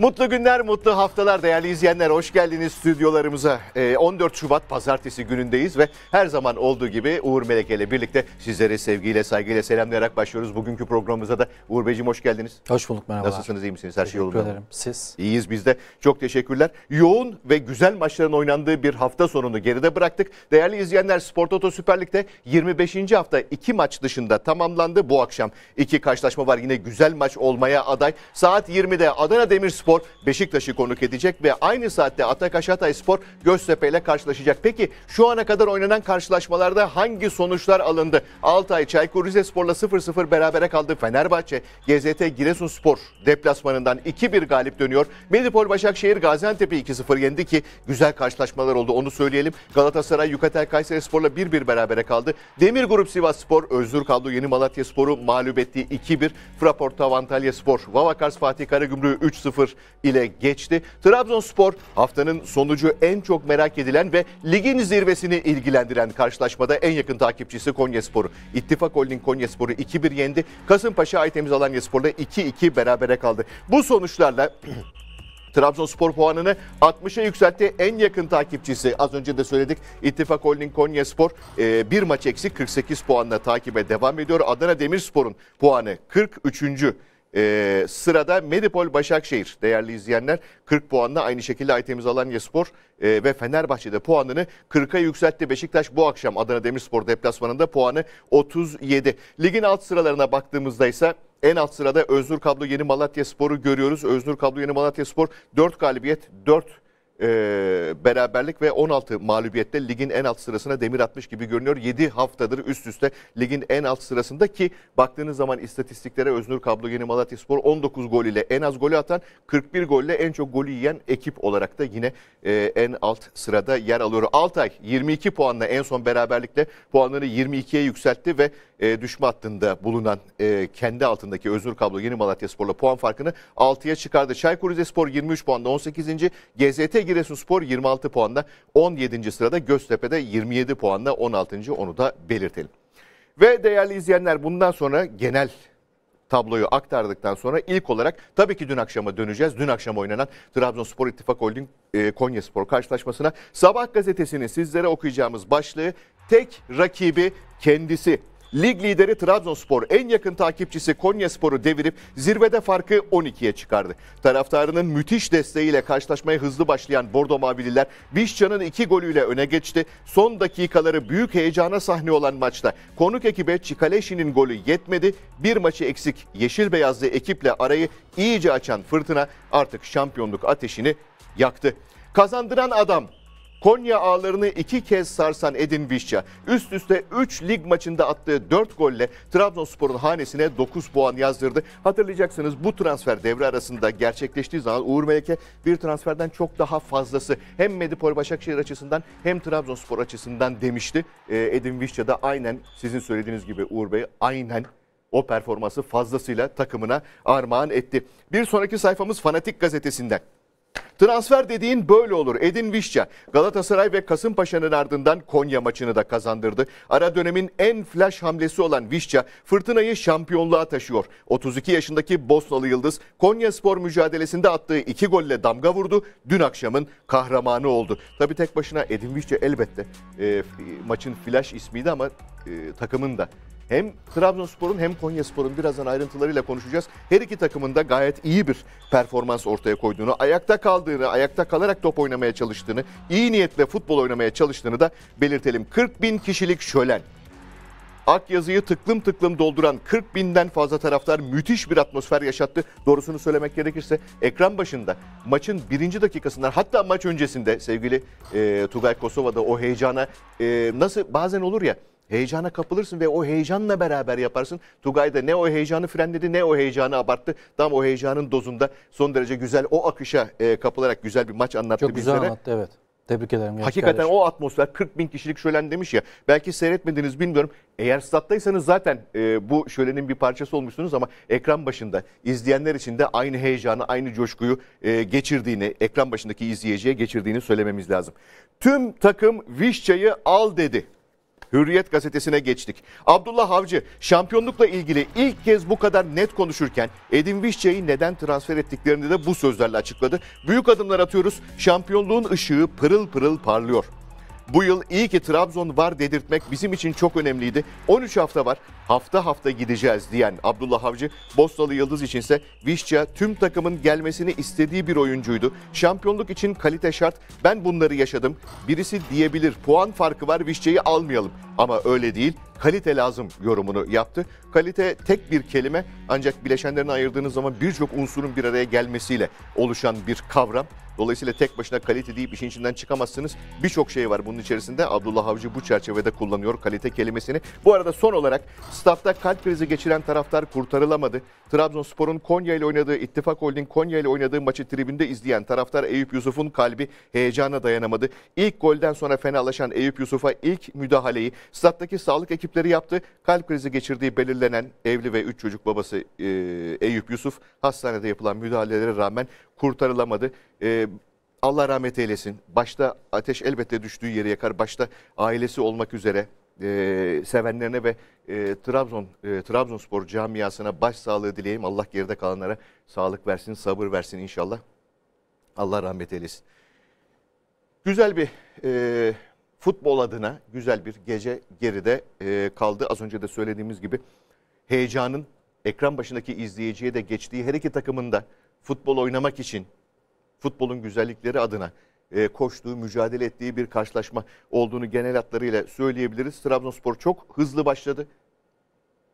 Mutlu günler, mutlu haftalar değerli izleyenler. Hoş geldiniz stüdyolarımıza. 14 ee, Şubat pazartesi günündeyiz ve her zaman olduğu gibi Uğur Meleke ile birlikte sizlere sevgiyle, saygıyla selamlayarak başlıyoruz. Bugünkü programımıza da Uğur Beyciğim hoş geldiniz. Hoş bulduk merhaba. Nasılsınız, iyi misiniz? Her şey yolunda. Teşekkür ederim. Siz? İyiyiz biz de. Çok teşekkürler. Yoğun ve güzel maçların oynandığı bir hafta sonunu geride bıraktık. Değerli izleyenler Spor Toto Süper Lig'de 25. hafta iki maç dışında tamamlandı. Bu akşam iki karşılaşma var. Yine güzel maç olmaya aday. Saat 20'de Adana Demirspor Spor Beşiktaş'ı konuk edecek ve aynı saatte Atakaş Hatay Spor Göztepe ile karşılaşacak. Peki şu ana kadar oynanan karşılaşmalarda hangi sonuçlar alındı? Altay Çaykur Rizespor'la 0-0 berabere kaldı. Fenerbahçe GZT Giresunspor deplasmanından 2-1 galip dönüyor. Medipol Başakşehir Gaziantep'i 2-0 yendi ki güzel karşılaşmalar oldu onu söyleyelim. Galatasaray Yukatel Kayseri Spor'la 1-1 berabere kaldı. Demir Grup Sivas Spor Özgür Kablo Yeni Malatya Spor'u mağlup ettiği 2-1. Fraport Antalya Spor Vavakars Fatih Karagümrük'ü 3-0 ile geçti. Trabzonspor haftanın sonucu en çok merak edilen ve ligin zirvesini ilgilendiren karşılaşmada en yakın takipçisi Konyaspor'u. İttifak Holding Konyaspor'u 2-1 yendi. Kasımpaşa Aytemiz Alanyaspor'la 2-2 berabere kaldı. Bu sonuçlarla Trabzonspor puanını 60'a yükseltti. En yakın takipçisi az önce de söyledik İttifak Holding Konyaspor e, bir maç eksik 48 puanla takibe devam ediyor. Adana Demirspor'un puanı 43. Ee, sırada Medipol Başakşehir değerli izleyenler 40 puanla aynı şekilde Aytemiz Alanya Spor e, ee, ve Fenerbahçe'de puanını 40'a yükseltti. Beşiktaş bu akşam Adana Demirspor deplasmanında puanı 37. Ligin alt sıralarına baktığımızda ise en alt sırada Öznur Kablo Yeni Malatya Spor'u görüyoruz. Öznur Kablo Yeni Malatya Spor 4 galibiyet 4 e, beraberlik ve 16 mağlubiyette ligin en alt sırasına demir atmış gibi görünüyor. 7 haftadır üst üste ligin en alt sırasında ki baktığınız zaman istatistiklere Öznur Kablogeni Malatya Spor 19 gol ile en az golü atan 41 golle en çok golü yiyen ekip olarak da yine e, en alt sırada yer alıyor. Altay 22 puanla en son beraberlikle puanları 22'ye yükseltti ve e, düşme hattında bulunan e, kendi altındaki Öznur Kablo Yeni Malatyasporla puan farkını 6'ya çıkardı. Çaykur Rizespor 23 puanda 18. GZT Giresunspor 26 puanla 17. sırada, Göztepe'de 27 puanla 16. onu da belirtelim. Ve değerli izleyenler bundan sonra genel tabloyu aktardıktan sonra ilk olarak tabii ki dün akşama döneceğiz. Dün akşam oynanan Trabzonspor İttifak Holding e, Konyaspor karşılaşmasına Sabah gazetesini sizlere okuyacağımız başlığı tek rakibi kendisi Lig lideri Trabzonspor en yakın takipçisi Konyaspor'u devirip zirvede farkı 12'ye çıkardı. Taraftarının müthiş desteğiyle karşılaşmaya hızlı başlayan Bordo Mavililer Vişcan'ın iki golüyle öne geçti. Son dakikaları büyük heyecana sahne olan maçta konuk ekibe Çikaleşi'nin golü yetmedi. Bir maçı eksik yeşil beyazlı ekiple arayı iyice açan fırtına artık şampiyonluk ateşini yaktı. Kazandıran adam Konya ağlarını iki kez sarsan Edin Vişça üst üste 3 lig maçında attığı 4 golle Trabzonspor'un hanesine 9 puan yazdırdı. Hatırlayacaksınız bu transfer devre arasında gerçekleştiği zaman Uğur Meleke bir transferden çok daha fazlası hem Medipol Başakşehir açısından hem Trabzonspor açısından demişti. Ee, Edin Vişça da aynen sizin söylediğiniz gibi Uğur Bey aynen o performansı fazlasıyla takımına armağan etti. Bir sonraki sayfamız Fanatik Gazetesi'nden. Transfer dediğin böyle olur. Edin Vişça Galatasaray ve Kasımpaşa'nın ardından Konya maçını da kazandırdı. Ara dönemin en flash hamlesi olan Vişça fırtınayı şampiyonluğa taşıyor. 32 yaşındaki Bosnalı Yıldız Konya Spor mücadelesinde attığı iki golle damga vurdu. Dün akşamın kahramanı oldu. Tabii tek başına Edin Vişça elbette e, maçın flash ismiydi ama e, takımın da hem Trabzonspor'un hem Konyaspor'un birazdan ayrıntılarıyla konuşacağız. Her iki takımın da gayet iyi bir performans ortaya koyduğunu, ayakta kaldığını, ayakta kalarak top oynamaya çalıştığını, iyi niyetle futbol oynamaya çalıştığını da belirtelim. 40 bin kişilik şölen. Ak yazıyı tıklım tıklım dolduran 40 binden fazla taraftar müthiş bir atmosfer yaşattı. Doğrusunu söylemek gerekirse ekran başında maçın birinci dakikasından hatta maç öncesinde sevgili e, Tugay Kosova'da o heyecana e, nasıl bazen olur ya Heyecana kapılırsın ve o heyecanla beraber yaparsın. Tugay da ne o heyecanı frenledi ne o heyecanı abarttı. Tam o heyecanın dozunda son derece güzel o akışa e, kapılarak güzel bir maç anlattı Çok bizlere. Çok güzel anlattı evet. Tebrik ederim. Hakikaten kardeşim. o atmosfer 40 bin kişilik şölen demiş ya. Belki seyretmediniz bilmiyorum. Eğer stat'taysanız zaten e, bu şölenin bir parçası olmuşsunuz ama ekran başında izleyenler için de aynı heyecanı, aynı coşkuyu e, geçirdiğini, ekran başındaki izleyiciye geçirdiğini söylememiz lazım. Tüm takım Vişça'yı al dedi. Hürriyet gazetesine geçtik. Abdullah Avcı şampiyonlukla ilgili ilk kez bu kadar net konuşurken Edin Vişçe'yi neden transfer ettiklerini de bu sözlerle açıkladı. Büyük adımlar atıyoruz. Şampiyonluğun ışığı pırıl pırıl parlıyor. Bu yıl iyi ki Trabzon var dedirtmek bizim için çok önemliydi. 13 hafta var. Hafta hafta gideceğiz diyen Abdullah Avcı, Bostalı Yıldız içinse Vişça tüm takımın gelmesini istediği bir oyuncuydu. Şampiyonluk için kalite şart. Ben bunları yaşadım. Birisi diyebilir puan farkı var Vişça'yı almayalım. Ama öyle değil kalite lazım yorumunu yaptı. Kalite tek bir kelime ancak bileşenlerini ayırdığınız zaman birçok unsurun bir araya gelmesiyle oluşan bir kavram. Dolayısıyla tek başına kalite deyip işin içinden çıkamazsınız. Birçok şey var bunun içerisinde. Abdullah Avcı bu çerçevede kullanıyor kalite kelimesini. Bu arada son olarak stafta kalp krizi geçiren taraftar kurtarılamadı. Trabzonspor'un Konya ile oynadığı İttifak Holding Konya ile oynadığı maçı tribünde izleyen taraftar Eyüp Yusuf'un kalbi heyecana dayanamadı. İlk golden sonra fenalaşan Eyüp Yusuf'a ilk müdahaleyi stattaki sağlık ekipleri yaptı. Kalp krizi geçirdiği belirlenen evli ve üç çocuk babası e, Eyüp Yusuf hastanede yapılan müdahalelere rağmen kurtarılamadı. E, Allah rahmet eylesin. Başta ateş elbette düştüğü yeri yakar. Başta ailesi olmak üzere e, sevenlerine ve e, Trabzon e, Trabzonspor camiasına başsağlığı dileyim. Allah geride kalanlara sağlık versin, sabır versin inşallah. Allah rahmet eylesin. Güzel bir e, futbol adına güzel bir gece geride e, kaldı. Az önce de söylediğimiz gibi heyecanın ekran başındaki izleyiciye de geçtiği her iki takımın da futbol oynamak için, futbolun güzellikleri adına e, koştuğu, mücadele ettiği bir karşılaşma olduğunu genel hatlarıyla söyleyebiliriz. Trabzonspor çok hızlı başladı.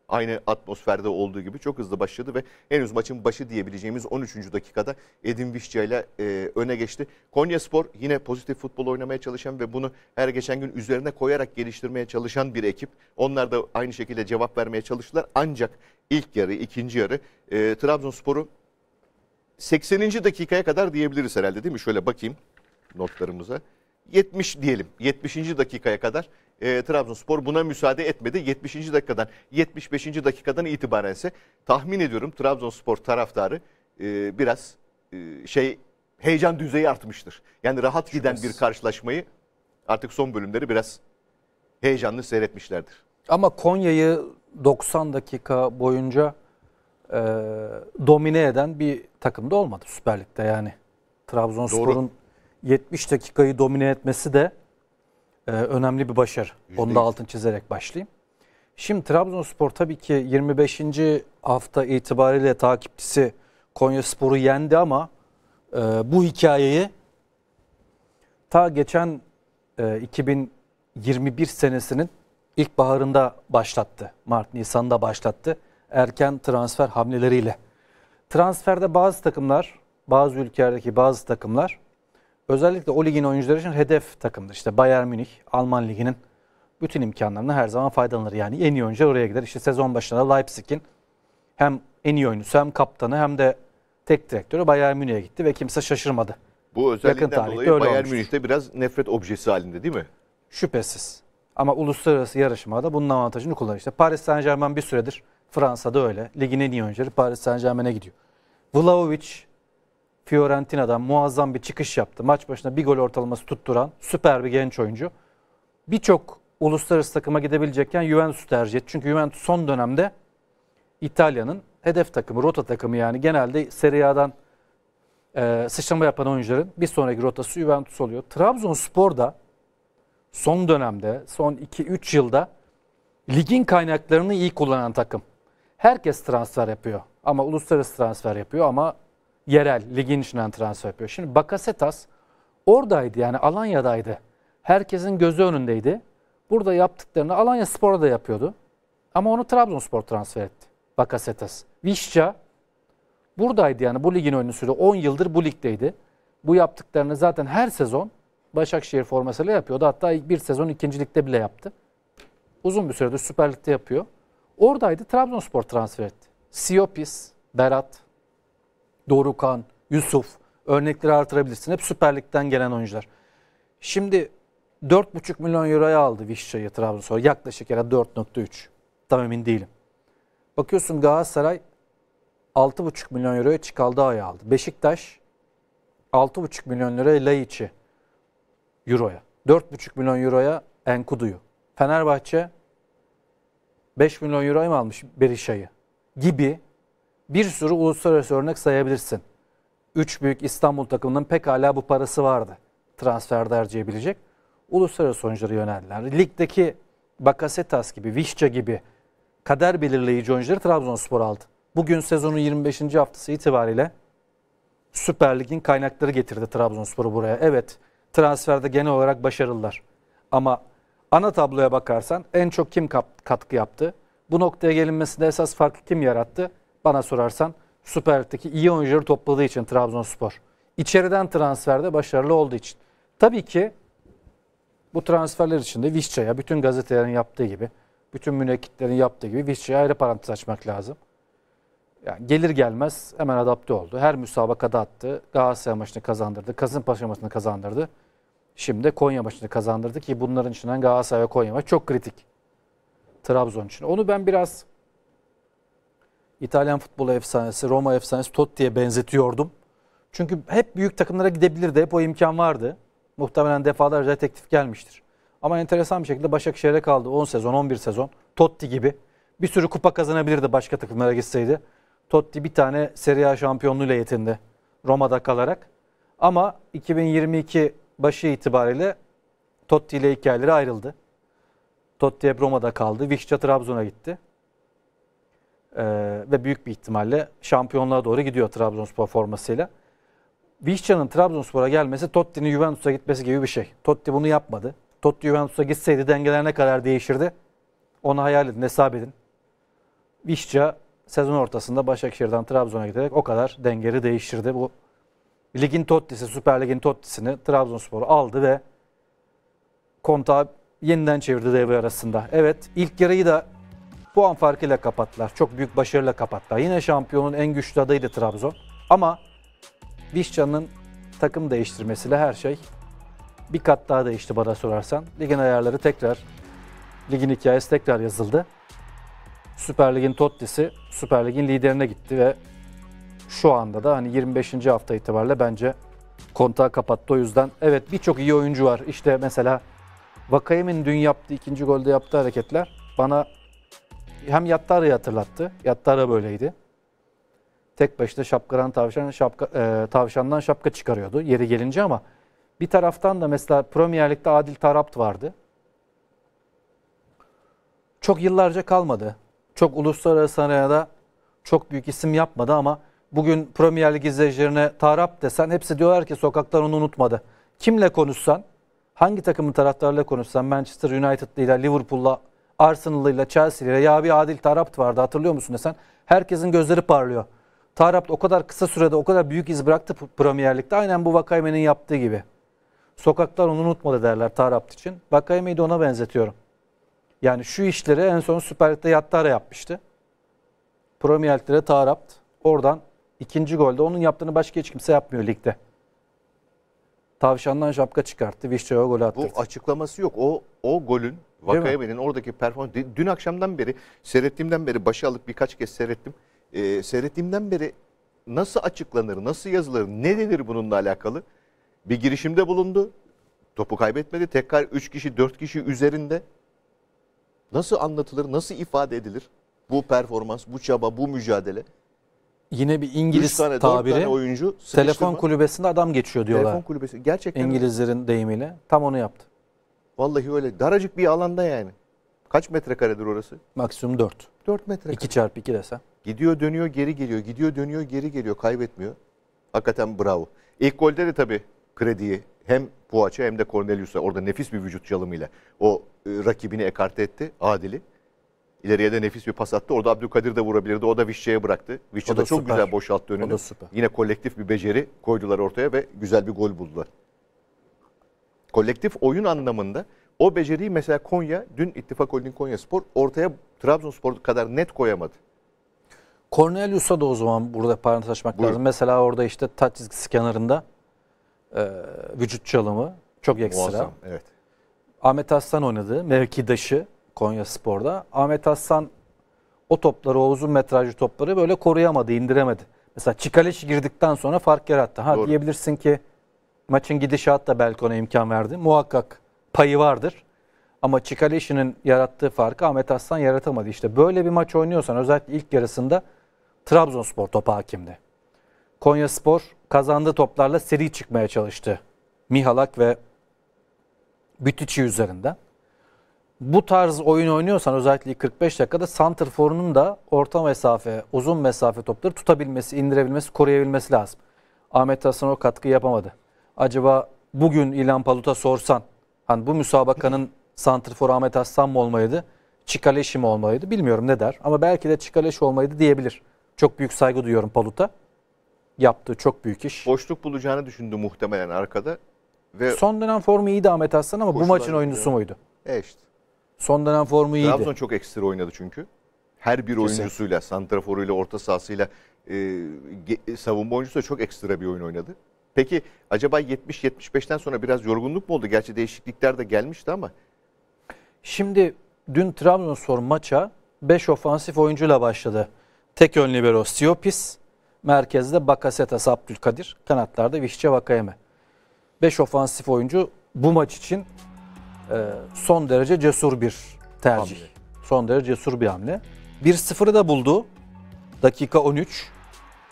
Aynı atmosferde olduğu gibi çok hızlı başladı ve henüz maçın başı diyebileceğimiz 13. dakikada Edin Vişça ile e, öne geçti. Konya Spor yine pozitif futbol oynamaya çalışan ve bunu her geçen gün üzerine koyarak geliştirmeye çalışan bir ekip. Onlar da aynı şekilde cevap vermeye çalıştılar. Ancak ilk yarı, ikinci yarı e, Trabzonspor'u 80. dakikaya kadar diyebiliriz herhalde değil mi? Şöyle bakayım notlarımıza. 70 diyelim. 70. dakikaya kadar e, Trabzonspor buna müsaade etmedi. 70. dakikadan 75. dakikadan itibarense tahmin ediyorum Trabzonspor taraftarı e, biraz e, şey heyecan düzeyi artmıştır. Yani rahat giden bir karşılaşmayı artık son bölümleri biraz heyecanlı seyretmişlerdir. Ama Konya'yı 90 dakika boyunca e, domine eden bir takım da olmadı Süper Lig'de yani. Trabzonspor'un 70 dakikayı domine etmesi de e, önemli bir başarı. %100. Onu da altın çizerek başlayayım. Şimdi Trabzonspor tabii ki 25. hafta itibariyle takipçisi Konyaspor'u yendi ama e, bu hikayeyi ta geçen e, 2021 senesinin ilkbaharında başlattı. Mart Nisan'da başlattı erken transfer hamleleriyle. Transferde bazı takımlar, bazı ülkelerdeki bazı takımlar özellikle o ligin oyuncuları için hedef takımdır. İşte Bayern Münih, Alman liginin bütün imkanlarına her zaman faydalanır. Yani en iyi oyuncu oraya gider. İşte sezon başında Leipzig'in hem en iyi oyuncusu hem kaptanı hem de tek direktörü Bayern Münih'e gitti ve kimse şaşırmadı. Bu özellikten Yakın dolayı Bayern Münih'te biraz nefret objesi halinde değil mi? Şüphesiz. Ama uluslararası yarışmada bunun avantajını kullanır. İşte Paris Saint Germain bir süredir Fransa'da öyle. Ligin en iyi oyuncuları Paris Saint Germain'e gidiyor. Vlahovic Fiorentina'dan muazzam bir çıkış yaptı. Maç başına bir gol ortalaması tutturan süper bir genç oyuncu. Birçok uluslararası takıma gidebilecekken Juventus tercih etti. Çünkü Juventus son dönemde İtalya'nın hedef takımı, rota takımı yani genelde Serie A'dan e, sıçrama yapan oyuncuların bir sonraki rotası Juventus oluyor. Trabzonspor da son dönemde, son 2-3 yılda ligin kaynaklarını iyi kullanan takım. Herkes transfer yapıyor. Ama uluslararası transfer yapıyor ama yerel ligin içinden transfer yapıyor. Şimdi Bakasetas oradaydı yani Alanya'daydı. Herkesin gözü önündeydi. Burada yaptıklarını Alanya Spor'a da yapıyordu. Ama onu Trabzonspor transfer etti. Bakasetas. Vişça buradaydı yani bu ligin oyuncusuydu. 10 yıldır bu ligdeydi. Bu yaptıklarını zaten her sezon Başakşehir formasıyla yapıyordu. Hatta bir sezon ikincilikte bile yaptı. Uzun bir süredir Süper Lig'de yapıyor. Oradaydı Trabzonspor transfer etti. Siopis, Berat, Dorukan, Yusuf örnekleri artırabilirsin. Hep Süper Lig'den gelen oyuncular. Şimdi 4,5 milyon euroya aldı Vişça'yı Trabzonspor. Yaklaşık ya 4,3. Tam emin değilim. Bakıyorsun Galatasaray 6,5 milyon euroya çıkaldı, aya aldı. Beşiktaş 6,5 milyon liraya Laiç'i Euro'ya. 4,5 milyon euroya Enkudu'yu. Fenerbahçe 5 milyon euroya mı almış Berisha'yı gibi bir sürü uluslararası örnek sayabilirsin. Üç büyük İstanbul takımının pekala bu parası vardı. Transferde harcayabilecek. Uluslararası oyunculara yöneldiler. Ligdeki Bakasetas gibi, Vişça gibi kader belirleyici oyuncuları Trabzonspor aldı. Bugün sezonun 25. haftası itibariyle Süper Lig'in kaynakları getirdi Trabzonspor'u buraya. Evet transferde genel olarak başarılılar. Ama Ana tabloya bakarsan en çok kim katkı yaptı? Bu noktaya gelinmesinde esas farkı kim yarattı? Bana sorarsan Süper Lig'deki iyi oyuncuları topladığı için Trabzonspor. İçeriden transferde başarılı olduğu için. Tabii ki bu transferler içinde Vişça'ya bütün gazetelerin yaptığı gibi, bütün münekkitlerin yaptığı gibi Vişça'ya ayrı parantez açmak lazım. Yani gelir gelmez hemen adapte oldu. Her müsabakada attı. Galatasaray maçını kazandırdı. Kasımpaşa maçını kazandırdı. Şimdi Konya maçını kazandırdı ki bunların içinden Galatasaray ve Konya maçı çok kritik. Trabzon için. Onu ben biraz İtalyan futbolu efsanesi, Roma efsanesi Totti'ye benzetiyordum. Çünkü hep büyük takımlara gidebilirdi. Hep o imkan vardı. Muhtemelen defalarca teklif gelmiştir. Ama enteresan bir şekilde Başakşehir'e kaldı. 10 sezon, 11 sezon. Totti gibi. Bir sürü kupa kazanabilirdi başka takımlara gitseydi. Totti bir tane Serie A şampiyonluğuyla yetindi. Roma'da kalarak. Ama 2022 başı itibariyle Totti ile hikayeleri ayrıldı. Totti hep Roma'da kaldı. Vişça Trabzon'a gitti. Ee, ve büyük bir ihtimalle şampiyonluğa doğru gidiyor Trabzonspor formasıyla. Vişça'nın Trabzonspor'a gelmesi Totti'nin Juventus'a gitmesi gibi bir şey. Totti bunu yapmadı. Totti Juventus'a gitseydi dengeler ne kadar değişirdi? Onu hayal edin, hesap edin. Vişça sezon ortasında Başakşehir'den Trabzon'a giderek o kadar dengeri değiştirdi. Bu ligin Totti'si, Süper Lig'in Totti'sini Trabzonspor aldı ve kontağı yeniden çevirdi devre arasında. Evet ilk yarıyı da puan farkıyla kapattılar. Çok büyük başarıyla kapattılar. Yine şampiyonun en güçlü adayıydı Trabzon. Ama Vişcan'ın takım değiştirmesiyle her şey bir kat daha değişti bana sorarsan. Ligin ayarları tekrar, ligin hikayesi tekrar yazıldı. Süper Lig'in Totti'si Süper Lig'in liderine gitti ve şu anda da hani 25. hafta itibariyle bence kontağı kapattı. O yüzden evet birçok iyi oyuncu var. İşte mesela Vakayem'in dün yaptığı ikinci golde yaptığı hareketler bana hem Yattara'yı hatırlattı. Yattara böyleydi. Tek başına şapkadan tavşan, şapka, e, tavşandan şapka çıkarıyordu yeri gelince ama bir taraftan da mesela Premier Lig'de Adil Tarapt vardı. Çok yıllarca kalmadı. Çok uluslararası arenada çok büyük isim yapmadı ama bugün Premier Lig izleyicilerine tarap desen hepsi diyorlar ki sokaklar onu unutmadı. Kimle konuşsan, hangi takımın taraftarıyla konuşsan Manchester United'lıyla, Liverpool'la, Arsenal'lıyla, Chelsea'yle ya bir Adil Tarapt vardı hatırlıyor musun desen herkesin gözleri parlıyor. Tarap o kadar kısa sürede o kadar büyük iz bıraktı Premier Lig'de aynen bu Vakayme'nin yaptığı gibi. Sokaklar onu unutmadı derler Tarapt için. Vakayme'yi de ona benzetiyorum. Yani şu işleri en son Süper Lig'de Yattara yapmıştı. Premier Lig'de Tarap, oradan İkinci golde onun yaptığını başka hiç kimse yapmıyor ligde. Tavşandan şapka çıkarttı. Vişçova gol attı. Bu açıklaması yok. O o golün Vakayeme'nin oradaki performans dün akşamdan beri seyrettiğimden beri başa alıp birkaç kez seyrettim. Ee, seyrettiğimden beri nasıl açıklanır, nasıl yazılır, ne denir bununla alakalı? Bir girişimde bulundu. Topu kaybetmedi. Tekrar 3 kişi, 4 kişi üzerinde nasıl anlatılır, nasıl ifade edilir bu performans, bu çaba, bu mücadele? yine bir İngiliz tane, tabiri. Tane oyuncu sıkıştırma. telefon kulübesinde adam geçiyor diyorlar. Telefon kulübesi gerçekten İngilizlerin öyle. deyimiyle tam onu yaptı. Vallahi öyle daracık bir alanda yani. Kaç metrekaredir orası? Maksimum 4. 4 metre. 2 çarpı 2 desen. Gidiyor dönüyor geri geliyor. Gidiyor dönüyor geri geliyor. Kaybetmiyor. Hakikaten bravo. İlk golde de tabii krediyi hem Poğaç'a hem de Cornelius'a orada nefis bir vücut çalımıyla o e, rakibini ekarte etti. Adil'i. İleriye de nefis bir pas attı. Orada Abdülkadir de vurabilirdi. O da Vişçe'ye bıraktı. Vişçe de çok süper. güzel boşalttı önünü. O da süper. Yine kolektif bir beceri koydular ortaya ve güzel bir gol buldular. Kolektif oyun anlamında o beceriyi mesela Konya, dün İttifak Holding Konya Spor ortaya Trabzonspor kadar net koyamadı. Cornelius'a da o zaman burada parantez açmak Buyurun. lazım. Mesela orada işte taç çizgisi kenarında e, vücut çalımı çok ekstra. Muazzam, evet. Ahmet Aslan oynadı. Mevkidaşı Konya Spor'da. Ahmet Hassan o topları, o uzun metrajlı topları böyle koruyamadı, indiremedi. Mesela Çikaleş girdikten sonra fark yarattı. Ha Doğru. diyebilirsin ki maçın gidişatı da belki ona imkan verdi. Muhakkak payı vardır. Ama Çikaleş'in yarattığı farkı Ahmet Aslan yaratamadı. İşte böyle bir maç oynuyorsan özellikle ilk yarısında Trabzonspor topa hakimdi. Konya Spor kazandığı toplarla seri çıkmaya çalıştı. Mihalak ve Bütüçi üzerinden bu tarz oyun oynuyorsan özellikle 45 dakikada santrforunun da orta mesafe, uzun mesafe topları tutabilmesi, indirebilmesi, koruyabilmesi lazım. Ahmet Hasan o katkı yapamadı. Acaba bugün İlhan Palut'a sorsan hani bu müsabakanın santrfor Ahmet Hasan mı olmalıydı? Çikaleşi mi olmalıydı? Bilmiyorum ne der. Ama belki de Çikaleşi olmalıydı diyebilir. Çok büyük saygı duyuyorum Palut'a. Yaptığı çok büyük iş. Boşluk bulacağını düşündü muhtemelen arkada. Ve Son dönem formu iyiydi Ahmet Hasan ama bu maçın oyuncusu muydu? E işte. Son dönem formu iyiydi. Trabzon çok ekstra oynadı çünkü. Her bir Kesin. oyuncusuyla, santraforuyla, orta sahasıyla, e, savunma oyuncusu çok ekstra bir oyun oynadı. Peki acaba 70-75'ten sonra biraz yorgunluk mu oldu? Gerçi değişiklikler de gelmişti ama. Şimdi dün Trabzonspor maça 5 ofansif oyuncuyla başladı. Tek ön libero Siopis, merkezde Bakasetas Abdülkadir, kanatlarda Vişçe Vakayeme. 5 ofansif oyuncu bu maç için ee, son derece cesur bir tercih. Hamle. Son derece cesur bir hamle. 1-0'ı da buldu. Dakika 13.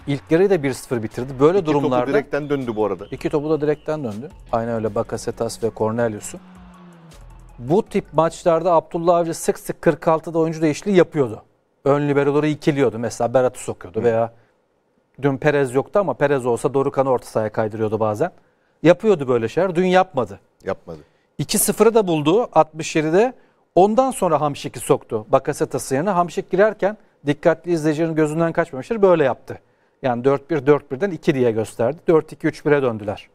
İlk yarıyı da 1-0 bitirdi. Böyle iki durumlarda... topu direkten döndü bu arada. İki topu da direkten döndü. Aynı öyle Bakasetas ve Cornelius'u. Bu tip maçlarda Abdullah Avcı sık sık 46'da oyuncu değişikliği yapıyordu. Ön liberoları ikiliyordu. Mesela Berat'ı sokuyordu Hı. veya dün Perez yoktu ama Perez olsa Dorukan'ı orta sahaya kaydırıyordu bazen. Yapıyordu böyle şeyler. Dün yapmadı. Yapmadı. 2-0'ı da buldu 67'de. Ondan sonra Hamşik'i soktu Bakasetas yerine. Hamşik girerken dikkatli izleyicilerin gözünden kaçmamıştır. Böyle yaptı. Yani 4-1, 4-1'den 2 diye gösterdi. 4-2-3-1'e döndüler.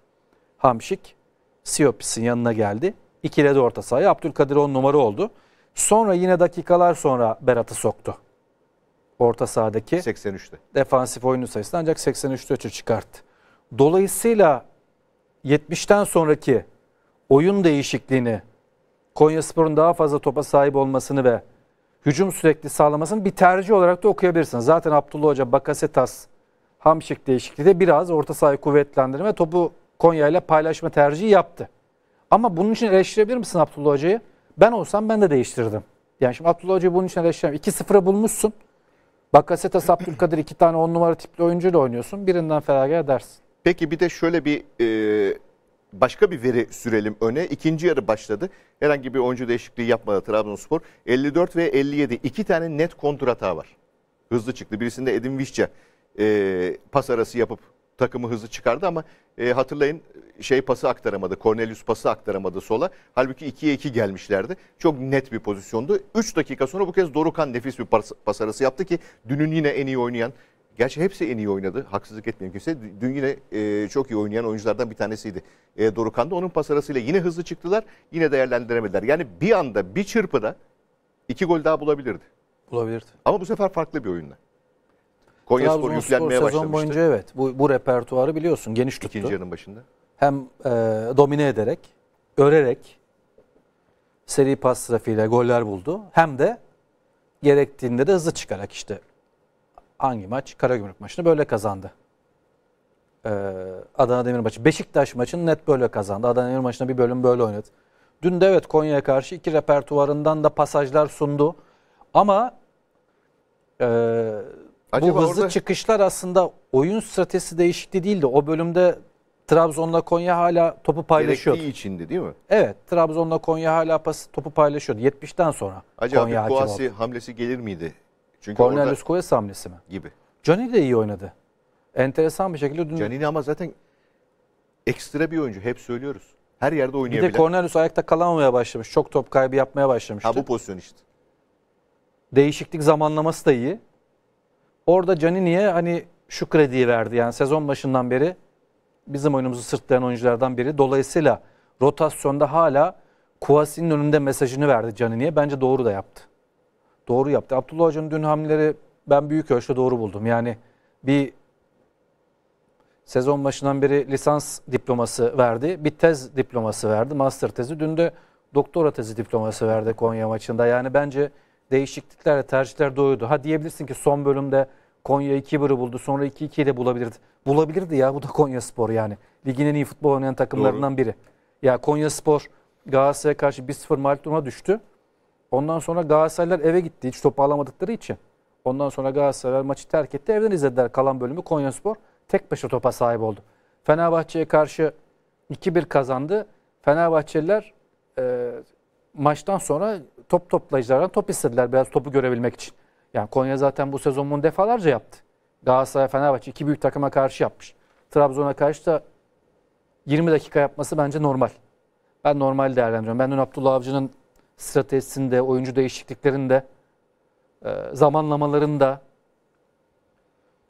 Hamşik Siopis'in yanına geldi. İkiledi orta sahaya. Abdülkadir 10 numara oldu. Sonra yine dakikalar sonra Berat'ı soktu. Orta sahadaki 83'te. defansif oyuncu sayısını ancak 83'te çıkarttı. Dolayısıyla 70'ten sonraki oyun değişikliğini, Konya Spor'un daha fazla topa sahip olmasını ve hücum sürekli sağlamasını bir tercih olarak da okuyabilirsiniz. Zaten Abdullah Hoca, Bakasetas, Hamşik değişikliği de biraz orta sahayı kuvvetlendirme, topu Konya ile paylaşma tercihi yaptı. Ama bunun için eleştirebilir misin Abdullah Hoca'yı? Ben olsam ben de değiştirdim. Yani şimdi Abdullah Hoca'yı bunun için eleştiremem. 2-0'a bulmuşsun. Bakasetas, Abdülkadir iki tane on numara tipli oyuncuyla oynuyorsun. Birinden feragat edersin. Peki bir de şöyle bir e, başka bir veri sürelim öne. İkinci yarı başladı. Herhangi bir oyuncu değişikliği yapmadı Trabzonspor. 54 ve 57 iki tane net kontur hata var. Hızlı çıktı. Birisinde Edin Vişça e, pas arası yapıp takımı hızlı çıkardı ama e, hatırlayın şey pası aktaramadı. Cornelius pası aktaramadı sola. Halbuki 2'ye 2 gelmişlerdi. Çok net bir pozisyondu. 3 dakika sonra bu kez Dorukan nefis bir pas, pas arası yaptı ki dünün yine en iyi oynayan Gerçi hepsi en iyi oynadı. Haksızlık etmeyeyim kimse. Dün yine e, çok iyi oynayan oyunculardan bir tanesiydi. E, Dorukan da onun pas arasıyla yine hızlı çıktılar. Yine değerlendiremediler. Yani bir anda bir çırpıda iki gol daha bulabilirdi. Bulabilirdi. Ama bu sefer farklı bir oyunla. Konya Spor yüklenmeye başlamıştı. boyunca evet. Bu, bu repertuarı biliyorsun geniş tuttu. İkinci yarının başında. Hem e, domine ederek, örerek seri pas trafiğiyle goller buldu. Hem de gerektiğinde de hızlı çıkarak işte Hangi maç? Karagümrük maçını böyle kazandı. Ee, Adana Demir maçı. Beşiktaş maçını net böyle kazandı. Adana Demir maçına bir bölüm böyle oynadı. Dün de evet Konya'ya karşı iki repertuarından da pasajlar sundu. Ama e, Acaba bu hızlı orada... çıkışlar aslında oyun stratejisi değişikliği değildi. O bölümde Trabzon'la Konya hala topu paylaşıyor. Gerektiği içindi değil mi? Evet. Trabzon'la Konya hala pas, topu paylaşıyordu. 70'ten sonra Acaba Konya hakim oldu. hamlesi gelir miydi çünkü Cornelius Kuyas hamlesi mi? Gibi. Cani de iyi oynadı. Enteresan bir şekilde. Dün... Canini ama zaten ekstra bir oyuncu. Hep söylüyoruz. Her yerde oynayabilen. Bir de Cornelius ayakta kalamamaya başlamış. Çok top kaybı yapmaya başlamıştı. Ha bu pozisyon işte. Değişiklik zamanlaması da iyi. Orada Canini'ye hani şu krediyi verdi. Yani sezon başından beri bizim oyunumuzu sırtlayan oyunculardan biri. Dolayısıyla rotasyonda hala Kuvasi'nin önünde mesajını verdi Canini'ye. Bence doğru da yaptı doğru yaptı. Abdullah Hoca'nın dün hamleleri ben büyük ölçüde doğru buldum. Yani bir sezon başından beri lisans diploması verdi. Bir tez diploması verdi. Master tezi. Dün de doktora tezi diploması verdi Konya maçında. Yani bence değişikliklerle tercihler doydu. Ha diyebilirsin ki son bölümde Konya 2-1'ı buldu. Sonra 2-2'yi de bulabilirdi. Bulabilirdi ya bu da Konya Spor yani. Ligin en iyi futbol oynayan takımlarından Doğru. biri. Ya Konya Spor Galatasaray'a karşı 1-0 mağlup duruma düştü. Ondan sonra Galatasaraylar eve gitti hiç topu alamadıkları için. Ondan sonra Galatasaray maçı terk etti. Evden izlediler kalan bölümü Konyaspor tek başına topa sahip oldu. Fenerbahçe'ye karşı 2-1 kazandı. Fenerbahçeliler e, maçtan sonra top toplayıcılardan top istediler biraz topu görebilmek için. Yani Konya zaten bu sezon bunu defalarca yaptı. Galatasaray, Fenerbahçe iki büyük takıma karşı yapmış. Trabzon'a karşı da 20 dakika yapması bence normal. Ben normal değerlendiriyorum. Ben dün Abdullah Avcı'nın stratejisinde, oyuncu değişikliklerinde, e, zamanlamalarında,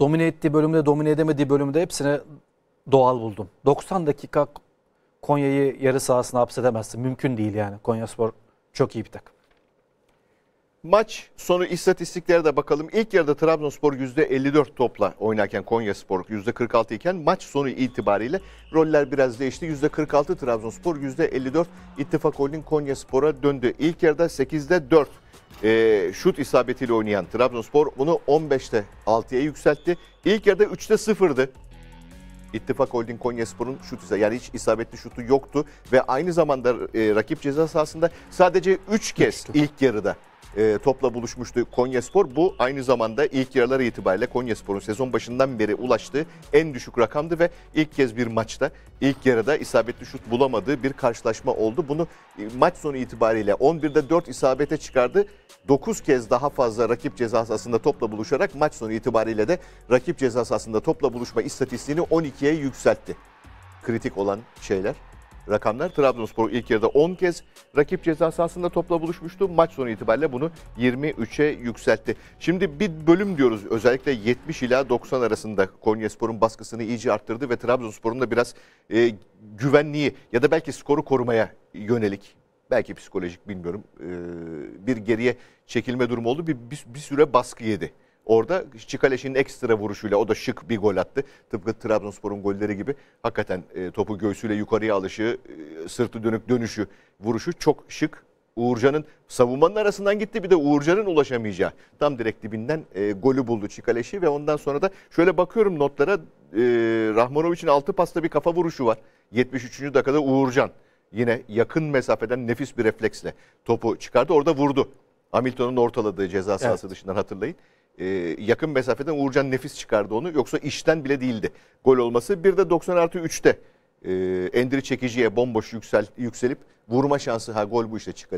domine ettiği bölümde, domine edemediği bölümde hepsine doğal buldum. 90 dakika Konya'yı yarı sahasına hapsedemezsin. Mümkün değil yani. Konyaspor çok iyi bir takım. Maç sonu istatistiklere de bakalım. İlk yarıda Trabzonspor %54 topla oynarken Konyaspor %46 iken maç sonu itibariyle roller biraz değişti. %46 Trabzonspor %54 İttifak Holding Konyaspor'a döndü. İlk yarıda 8'de 4 e, şut isabetiyle oynayan Trabzonspor bunu 15'te 6'ya yükseltti. İlk yarıda 3'te 0'dı. İttifak Holding Konyaspor'un şut yani hiç isabetli şutu yoktu ve aynı zamanda e, rakip ceza sahasında sadece 3 kez ilk yarıda e, topla buluşmuştu Konyaspor. Bu aynı zamanda ilk yarıları itibariyle Konyaspor'un sezon başından beri ulaştığı en düşük rakamdı ve ilk kez bir maçta ilk yarıda isabetli şut bulamadığı bir karşılaşma oldu. Bunu e, maç sonu itibariyle 11'de 4 isabete çıkardı. 9 kez daha fazla rakip ceza sahasında topla buluşarak maç sonu itibariyle de rakip ceza sahasında topla buluşma istatistiğini 12'ye yükseltti. Kritik olan şeyler rakamlar. Trabzonspor ilk yarıda 10 kez rakip ceza sahasında topla buluşmuştu. Maç sonu itibariyle bunu 23'e yükseltti. Şimdi bir bölüm diyoruz özellikle 70 ila 90 arasında Konyaspor'un baskısını iyice arttırdı ve Trabzonspor'un da biraz e, güvenliği ya da belki skoru korumaya yönelik belki psikolojik bilmiyorum e, bir geriye çekilme durumu oldu. Bir, bir, bir süre baskı yedi Orada Çikaleş'in ekstra vuruşuyla o da şık bir gol attı. Tıpkı Trabzonspor'un golleri gibi hakikaten e, topu göğsüyle yukarıya alışı, e, sırtı dönük dönüşü, vuruşu çok şık. Uğurcan'ın savunmanın arasından gitti bir de Uğurcan'ın ulaşamayacağı tam direkt dibinden e, golü buldu Çikaleş'i ve ondan sonra da şöyle bakıyorum notlara e, Rahmanovic'in altı pasta bir kafa vuruşu var. 73. dakikada Uğurcan yine yakın mesafeden nefis bir refleksle topu çıkardı orada vurdu. Hamilton'un ortaladığı ceza sahası evet. dışından hatırlayın e, yakın mesafeden Uğurcan nefis çıkardı onu. Yoksa işten bile değildi gol olması. Bir de 90 artı 3'te e, Endiri Çekici'ye bomboş yüksel, yükselip vurma şansı ha gol bu işte çık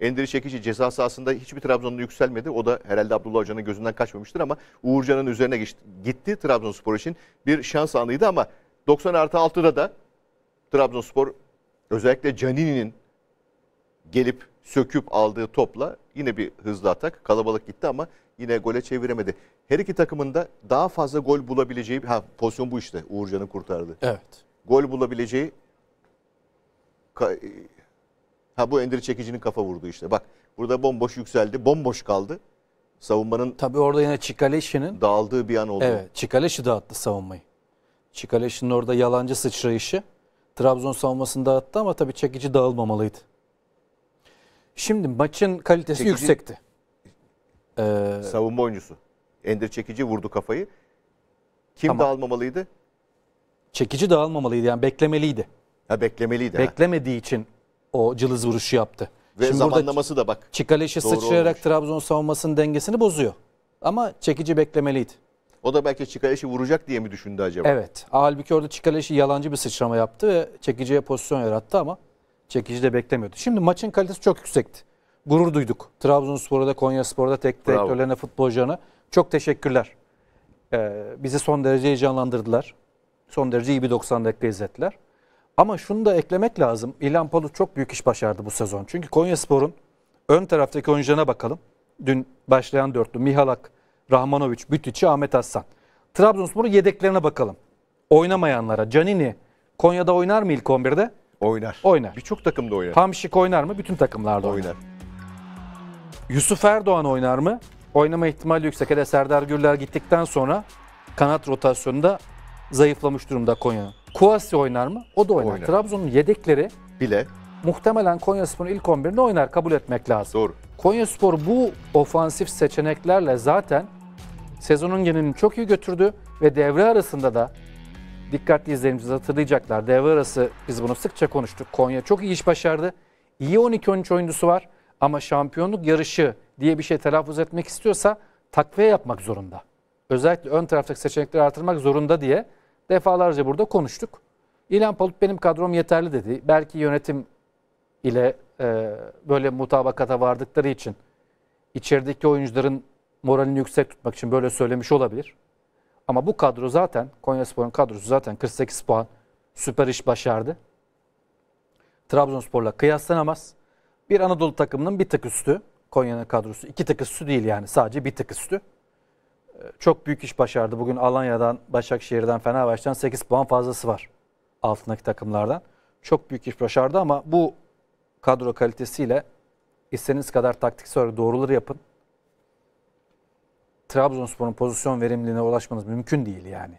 Endri Çekici ceza sahasında hiçbir Trabzonlu yükselmedi. O da herhalde Abdullah Hoca'nın gözünden kaçmamıştır ama Uğurcan'ın üzerine geçti, gitti Trabzonspor için. Bir şans anıydı ama 90 artı 6'da da Trabzonspor özellikle Canini'nin gelip söküp aldığı topla yine bir hızlı atak. Kalabalık gitti ama yine gole çeviremedi. Her iki takımın da daha fazla gol bulabileceği, ha pozisyon bu işte Uğurcan'ın kurtardı. Evet. Gol bulabileceği, e, ha bu Endiri Çekici'nin kafa vurdu işte. Bak burada bomboş yükseldi, bomboş kaldı. Savunmanın... Tabii orada yine Çikaleşi'nin... Dağıldığı bir an oldu. Evet, Çikaleşi dağıttı savunmayı. Çikaleşi'nin orada yalancı sıçrayışı. Trabzon savunmasını dağıttı ama tabii çekici dağılmamalıydı. Şimdi maçın kalitesi çekici, yüksekti. Ee, Savunma oyuncusu. Ender Çekici vurdu kafayı. Kim Tamam. dağılmamalıydı? Çekici dağılmamalıydı yani beklemeliydi. Ha beklemeliydi. ha. Beklemediği için o cılız vuruşu yaptı. Ve Şimdi burada zamanlaması da bak. Çikaleş'e Doğru sıçrayarak olmuş. Trabzon savunmasının dengesini bozuyor. Ama çekici beklemeliydi. O da belki Çikayeş'i vuracak diye mi düşündü acaba? Evet. Halbuki orada Çikaleş'i yalancı bir sıçrama yaptı ve çekiciye pozisyon yarattı ama çekici de beklemiyordu. Şimdi maçın kalitesi çok yüksekti gurur duyduk. Trabzonspor'a da Konyaspor'a da tek direktörlerine futbolcularına çok teşekkürler. Ee, bizi son derece heyecanlandırdılar. Son derece iyi bir 90 dakika izlettiler. Ama şunu da eklemek lazım. İlhan Palut çok büyük iş başardı bu sezon. Çünkü Konyaspor'un ön taraftaki oyuncularına bakalım. Dün başlayan dörtlü Mihalak, Rahmanovic, Bütüçi, Ahmet Aslan. Trabzonspor'un yedeklerine bakalım. Oynamayanlara. Canini Konya'da oynar mı ilk 11'de? Oynar. Oynar. Birçok takımda oynar. Hamşik oynar mı? Bütün takımlarda oynar. oynar. Yusuf Erdoğan oynar mı? Oynama ihtimali yüksek. Hele Serdar Gürler gittikten sonra kanat rotasyonunda zayıflamış durumda Konya. Kuasi oynar mı? O da oynar. oynar. Trabzon'un yedekleri bile muhtemelen Konyaspor'un ilk 11'inde oynar kabul etmek lazım. Doğru. Konyaspor bu ofansif seçeneklerle zaten sezonun genelini çok iyi götürdü ve devre arasında da dikkatli izleyicilerimiz hatırlayacaklar. Devre arası biz bunu sıkça konuştuk. Konya çok iyi iş başardı. İyi 12-13 oyuncusu var. Ama şampiyonluk yarışı diye bir şey telaffuz etmek istiyorsa takviye yapmak zorunda. Özellikle ön taraftaki seçenekleri artırmak zorunda diye defalarca burada konuştuk. İlhan Palut benim kadrom yeterli dedi. Belki yönetim ile e, böyle mutabakata vardıkları için içerideki oyuncuların moralini yüksek tutmak için böyle söylemiş olabilir. Ama bu kadro zaten Konyaspor'un kadrosu zaten 48 puan süper iş başardı. Trabzonspor'la kıyaslanamaz. Bir Anadolu takımının bir tık üstü. Konya'nın kadrosu. iki tık üstü değil yani sadece bir tık üstü. Ee, çok büyük iş başardı. Bugün Alanya'dan, Başakşehir'den, Fenerbahçe'den 8 puan fazlası var altındaki takımlardan. Çok büyük iş başardı ama bu kadro kalitesiyle istediğiniz kadar taktiksel doğruları yapın. Trabzonspor'un pozisyon verimliliğine ulaşmanız mümkün değil yani.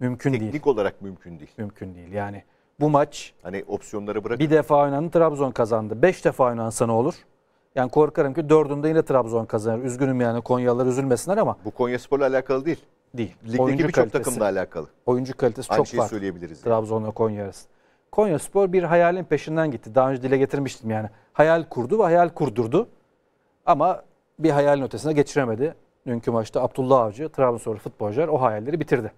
Mümkün Teknik değil. Teknik olarak mümkün değil. Mümkün değil yani bu maç hani opsiyonları bırak. Bir defa oynanan Trabzon kazandı. Beş defa oynansa ne olur? Yani korkarım ki dördünde yine Trabzon kazanır. Üzgünüm yani Konyalılar üzülmesinler ama. Bu Konya Spor'la alakalı değil. Değil. Ligdeki birçok takımla alakalı. Oyuncu kalitesi çok farklı. söyleyebiliriz. Trabzon'la Konya arasında. Konya Spor bir hayalin peşinden gitti. Daha önce dile getirmiştim yani. Hayal kurdu ve hayal kurdurdu. Ama bir hayalin ötesine geçiremedi. Dünkü maçta Abdullah Avcı, Trabzonspor futbolcular o hayalleri bitirdi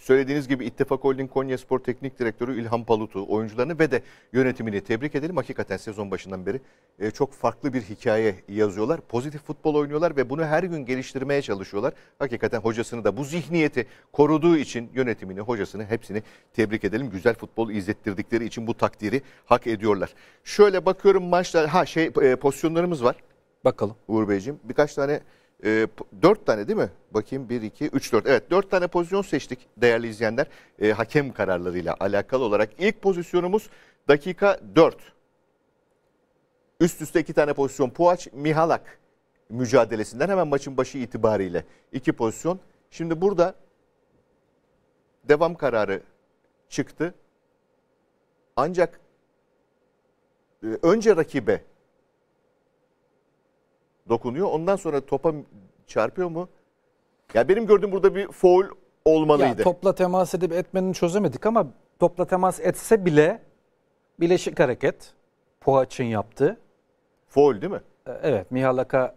söylediğiniz gibi İttifak Holding Konya Spor Teknik Direktörü İlhan Palutu oyuncularını ve de yönetimini tebrik edelim. Hakikaten sezon başından beri e, çok farklı bir hikaye yazıyorlar. Pozitif futbol oynuyorlar ve bunu her gün geliştirmeye çalışıyorlar. Hakikaten hocasını da bu zihniyeti koruduğu için yönetimini, hocasını hepsini tebrik edelim. Güzel futbol izlettirdikleri için bu takdiri hak ediyorlar. Şöyle bakıyorum maçlar ha şey e, pozisyonlarımız var. Bakalım. Uğur Beyciğim birkaç tane e, ee, 4 tane değil mi? Bakayım bir iki üç dört Evet dört tane pozisyon seçtik değerli izleyenler. E, hakem kararlarıyla alakalı olarak. ilk pozisyonumuz dakika dört Üst üste iki tane pozisyon Puaç, Mihalak mücadelesinden hemen maçın başı itibariyle iki pozisyon. Şimdi burada devam kararı çıktı. Ancak e, önce rakibe dokunuyor. Ondan sonra topa çarpıyor mu? Ya benim gördüğüm burada bir foul olmalıydı. Ya, topla temas edip etmenin çözemedik ama topla temas etse bile bileşik hareket Poaç'ın yaptı. Foul değil mi? E, evet Mihalak'a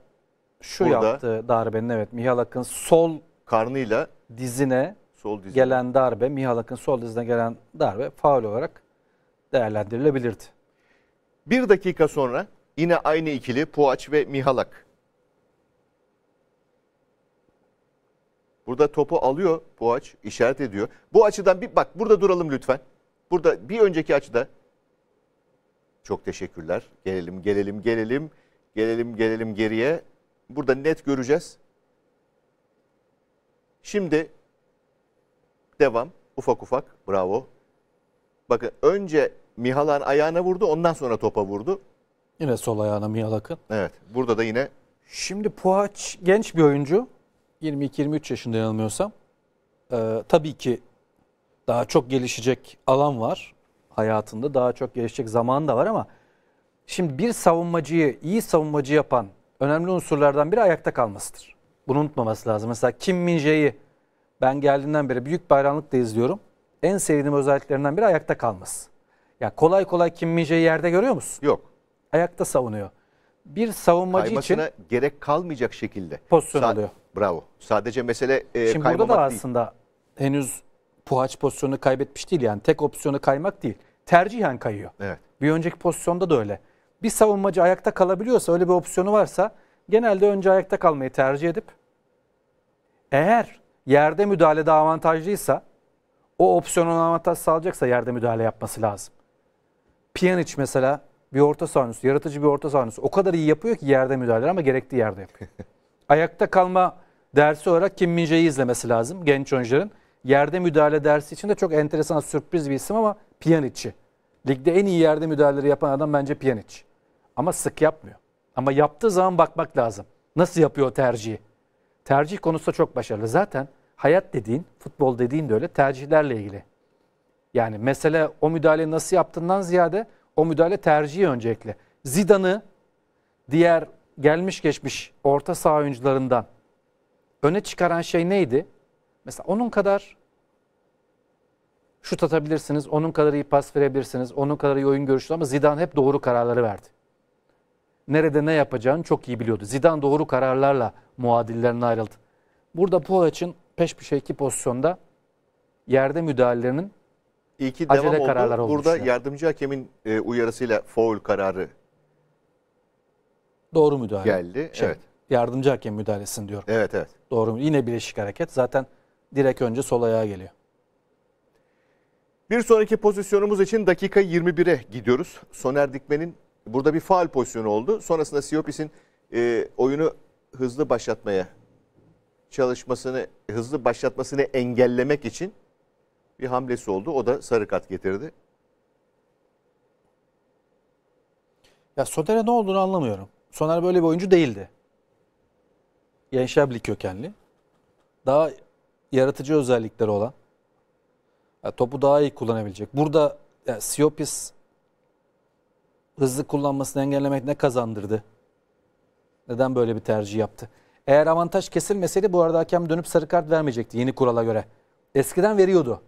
şu burada, yaptığı darbenin evet Mihalak'ın sol karnıyla dizine sol dizine. gelen darbe Mihalak'ın sol dizine gelen darbe faul olarak değerlendirilebilirdi. Bir dakika sonra Yine aynı ikili Puaç ve Mihalak. Burada topu alıyor Puaç, işaret ediyor. Bu açıdan bir bak burada duralım lütfen. Burada bir önceki açıda çok teşekkürler. Gelelim, gelelim, gelelim. Gelelim, gelelim geriye. Burada net göreceğiz. Şimdi devam. Ufak ufak. Bravo. Bakın önce Mihalan ayağına vurdu, ondan sonra topa vurdu. Yine sol ayağına Miyalak'ın. Evet. Burada da yine... Şimdi Puaç genç bir oyuncu. 22-23 yaşında yanılmıyorsam. Ee, tabii ki daha çok gelişecek alan var hayatında. Daha çok gelişecek zaman da var ama şimdi bir savunmacıyı iyi savunmacı yapan önemli unsurlardan biri ayakta kalmasıdır. Bunu unutmaması lazım. Mesela Kim Minje'yi ben geldiğinden beri büyük bayramlıkta izliyorum. En sevdiğim özelliklerinden biri ayakta kalması. Ya kolay kolay Kim Minje'yi yerde görüyor musun? Yok ayakta savunuyor. Bir savunmacı Kaymasına için gerek kalmayacak şekilde pozisyon alıyor. Bravo. Sadece mesele e, Şimdi burada da değil. aslında henüz Puhaç pozisyonu kaybetmiş değil yani tek opsiyonu kaymak değil. Tercihen kayıyor. Evet. Bir önceki pozisyonda da öyle. Bir savunmacı ayakta kalabiliyorsa öyle bir opsiyonu varsa genelde önce ayakta kalmayı tercih edip eğer yerde müdahalede avantajlıysa o opsiyonun avantaj sağlayacaksa yerde müdahale yapması lazım. Pjanic mesela bir orta sahnesi yaratıcı bir orta sahnesi O kadar iyi yapıyor ki yerde müdahale ama gerektiği yerde yapıyor. Ayakta kalma dersi olarak Kim Minje'yi izlemesi lazım genç oyuncuların. Yerde müdahale dersi için de çok enteresan sürpriz bir isim ama Pjanic'i. Ligde en iyi yerde müdahaleleri yapan adam bence Pjanic. Ama sık yapmıyor. Ama yaptığı zaman bakmak lazım. Nasıl yapıyor tercihi? Tercih konusunda çok başarılı. Zaten hayat dediğin, futbol dediğin de öyle tercihlerle ilgili. Yani mesele o müdahaleyi nasıl yaptığından ziyade o müdahale tercihi öncelikle. Zidane'ı diğer gelmiş geçmiş orta saha oyuncularından öne çıkaran şey neydi? Mesela onun kadar şut atabilirsiniz, onun kadar iyi pas verebilirsiniz, onun kadar iyi oyun görüşü ama Zidane hep doğru kararları verdi. Nerede ne yapacağını çok iyi biliyordu. Zidane doğru kararlarla muadillerine ayrıldı. Burada Poğaç'ın peş peşe iki pozisyonda yerde müdahalelerinin İyi ki devam acele oldu. Burada olmuşlar. yardımcı hakemin e, uyarısıyla foul kararı doğru müdahale geldi. Şey, evet. Yardımcı hakem müdahalesini diyor. Evet evet. Doğru. Yine bileşik hareket. Zaten direkt önce sol ayağa geliyor. Bir sonraki pozisyonumuz için dakika 21'e gidiyoruz. Soner Dikmen'in burada bir faal pozisyonu oldu. Sonrasında Siopis'in e, oyunu hızlı başlatmaya çalışmasını, hızlı başlatmasını engellemek için bir hamlesi oldu. O da sarı kart getirdi. Ya Soner'e ne olduğunu anlamıyorum. Soner böyle bir oyuncu değildi. Yenşebli kökenli. Daha yaratıcı özellikleri olan. Yani topu daha iyi kullanabilecek. Burada yani Siopis hızlı kullanmasını engellemek ne kazandırdı? Neden böyle bir tercih yaptı? Eğer avantaj kesilmeseydi bu arada hakem dönüp sarı kart vermeyecekti yeni kurala göre. Eskiden veriyordu.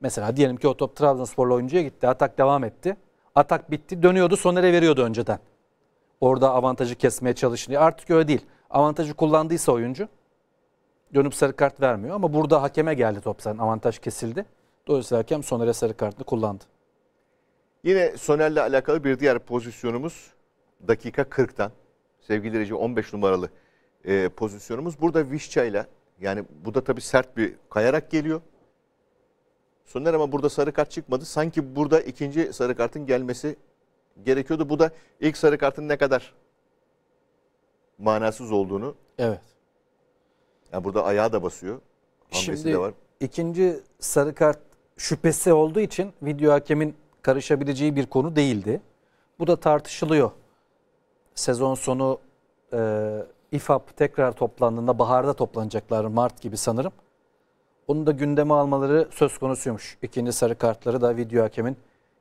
Mesela diyelim ki o top Trabzonsporlu oyuncuya gitti. Atak devam etti. Atak bitti. Dönüyordu. Soner'e veriyordu önceden. Orada avantajı kesmeye çalışıyor. Artık öyle değil. Avantajı kullandıysa oyuncu dönüp sarı kart vermiyor. Ama burada hakeme geldi top sen. Avantaj kesildi. Dolayısıyla hakem Soner'e sarı kartını kullandı. Yine Soner'le alakalı bir diğer pozisyonumuz dakika 40'tan. Sevgili Reci 15 numaralı e, pozisyonumuz. Burada Vişça yani bu da tabii sert bir kayarak geliyor. Soner ama burada sarı kart çıkmadı. Sanki burada ikinci sarı kartın gelmesi gerekiyordu. Bu da ilk sarı kartın ne kadar manasız olduğunu. Evet. Yani burada ayağa da basıyor. Hamlesi Şimdi de var. ikinci sarı kart şüphesi olduğu için video hakemin karışabileceği bir konu değildi. Bu da tartışılıyor. Sezon sonu e, İFAP tekrar toplandığında baharda toplanacaklar Mart gibi sanırım. Onu da gündeme almaları söz konusuymuş. İkinci sarı kartları da video hakemin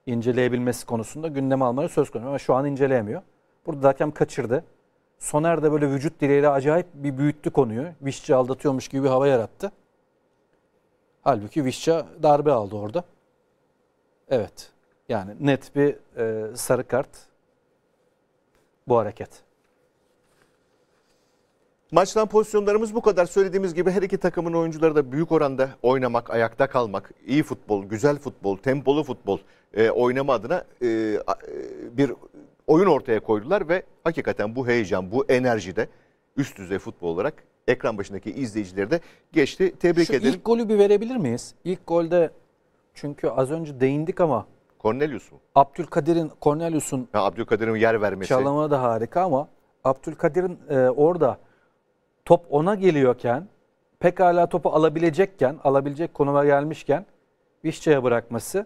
inceleyebilmesi konusunda gündeme almaları söz konusu. Ama şu an inceleyemiyor. Burada hakem kaçırdı. Soner de böyle vücut dileğiyle acayip bir büyüttü konuyu. Vişça aldatıyormuş gibi bir hava yarattı. Halbuki Vişça darbe aldı orada. Evet. Yani net bir e, sarı kart bu hareket. Maçtan pozisyonlarımız bu kadar. Söylediğimiz gibi her iki takımın oyuncuları da büyük oranda oynamak, ayakta kalmak, iyi futbol, güzel futbol, tempolu futbol e, oynama adına e, e bir oyun ortaya koydular ve hakikaten bu heyecan, bu enerji de üst düzey futbol olarak ekran başındaki izleyicileri de geçti. Tebrik Şu ederim. İlk golü bir verebilir miyiz? İlk golde çünkü az önce değindik ama Cornelius mu? Abdülkadir'in Cornelius'un Abdülkadir'in yer vermesi. Çalama da harika ama Abdülkadir'in e, orada top ona geliyorken pekala topu alabilecekken, alabilecek konuma gelmişken Vişça'ya bırakması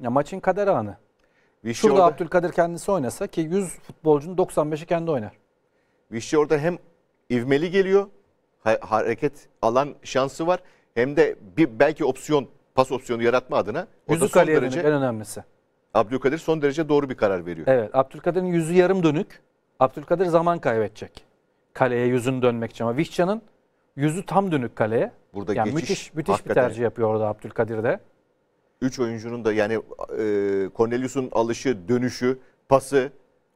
ya maçın kader anı. Vişçi Şurada orada, Abdülkadir kendisi oynasa ki 100 futbolcunun 95'i kendi oynar. Vişçi orada hem ivmeli geliyor, ha hareket alan şansı var. Hem de bir belki opsiyon, pas opsiyonu yaratma adına. Yüzü kariyerinin en önemlisi. Abdülkadir son derece doğru bir karar veriyor. Evet, Abdülkadir'in yüzü yarım dönük. Abdülkadir zaman kaybedecek kaleye yüzünü dönmek için ama Vihcan'ın yüzü tam dönük kaleye. Burada yani geçiş, müthiş, müthiş bir tercih yapıyor orada Abdülkadir de. Üç oyuncunun da yani e, Cornelius'un alışı, dönüşü, pası,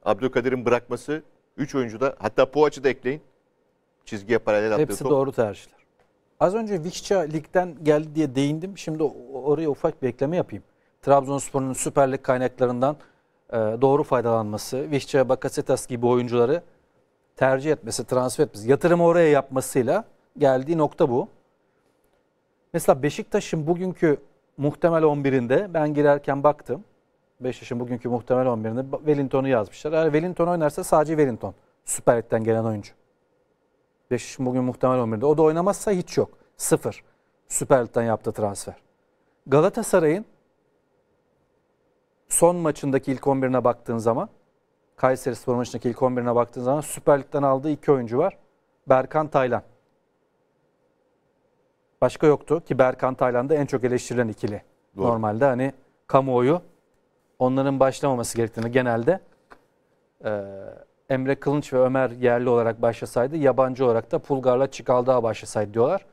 Abdülkadir'in bırakması. Üç oyuncu da hatta Poğaç'ı da ekleyin. Çizgiye paralel attığı Hepsi top. doğru tercihler. Az önce Vikça ligden geldi diye değindim. Şimdi oraya ufak bir ekleme yapayım. Trabzonspor'un Süper Lig kaynaklarından e, doğru faydalanması, Vihça, Bakasetas gibi oyuncuları tercih etmesi, transfer etmesi, yatırımı oraya yapmasıyla geldiği nokta bu. Mesela Beşiktaş'ın bugünkü muhtemel 11'inde ben girerken baktım. Beşiktaş'ın bugünkü muhtemel 11'inde Wellington'u yazmışlar. Eğer Wellington oynarsa sadece Wellington. Süper Lig'den gelen oyuncu. Beşiktaş'ın bugün muhtemel 11'de. O da oynamazsa hiç yok. Sıfır. Süper Lig'den yaptığı transfer. Galatasaray'ın son maçındaki ilk 11'ine baktığın zaman Kayseri Spor maçındaki ilk 11'ine baktığın zaman Süper Lig'den aldığı iki oyuncu var. Berkan Taylan. Başka yoktu ki Berkan Taylan'da en çok eleştirilen ikili. Doğru. Normalde hani kamuoyu onların başlamaması gerektiğini genelde e, Emre Kılınç ve Ömer yerli olarak başlasaydı yabancı olarak da Pulgar'la Çikaldağ başlasaydı diyorlar.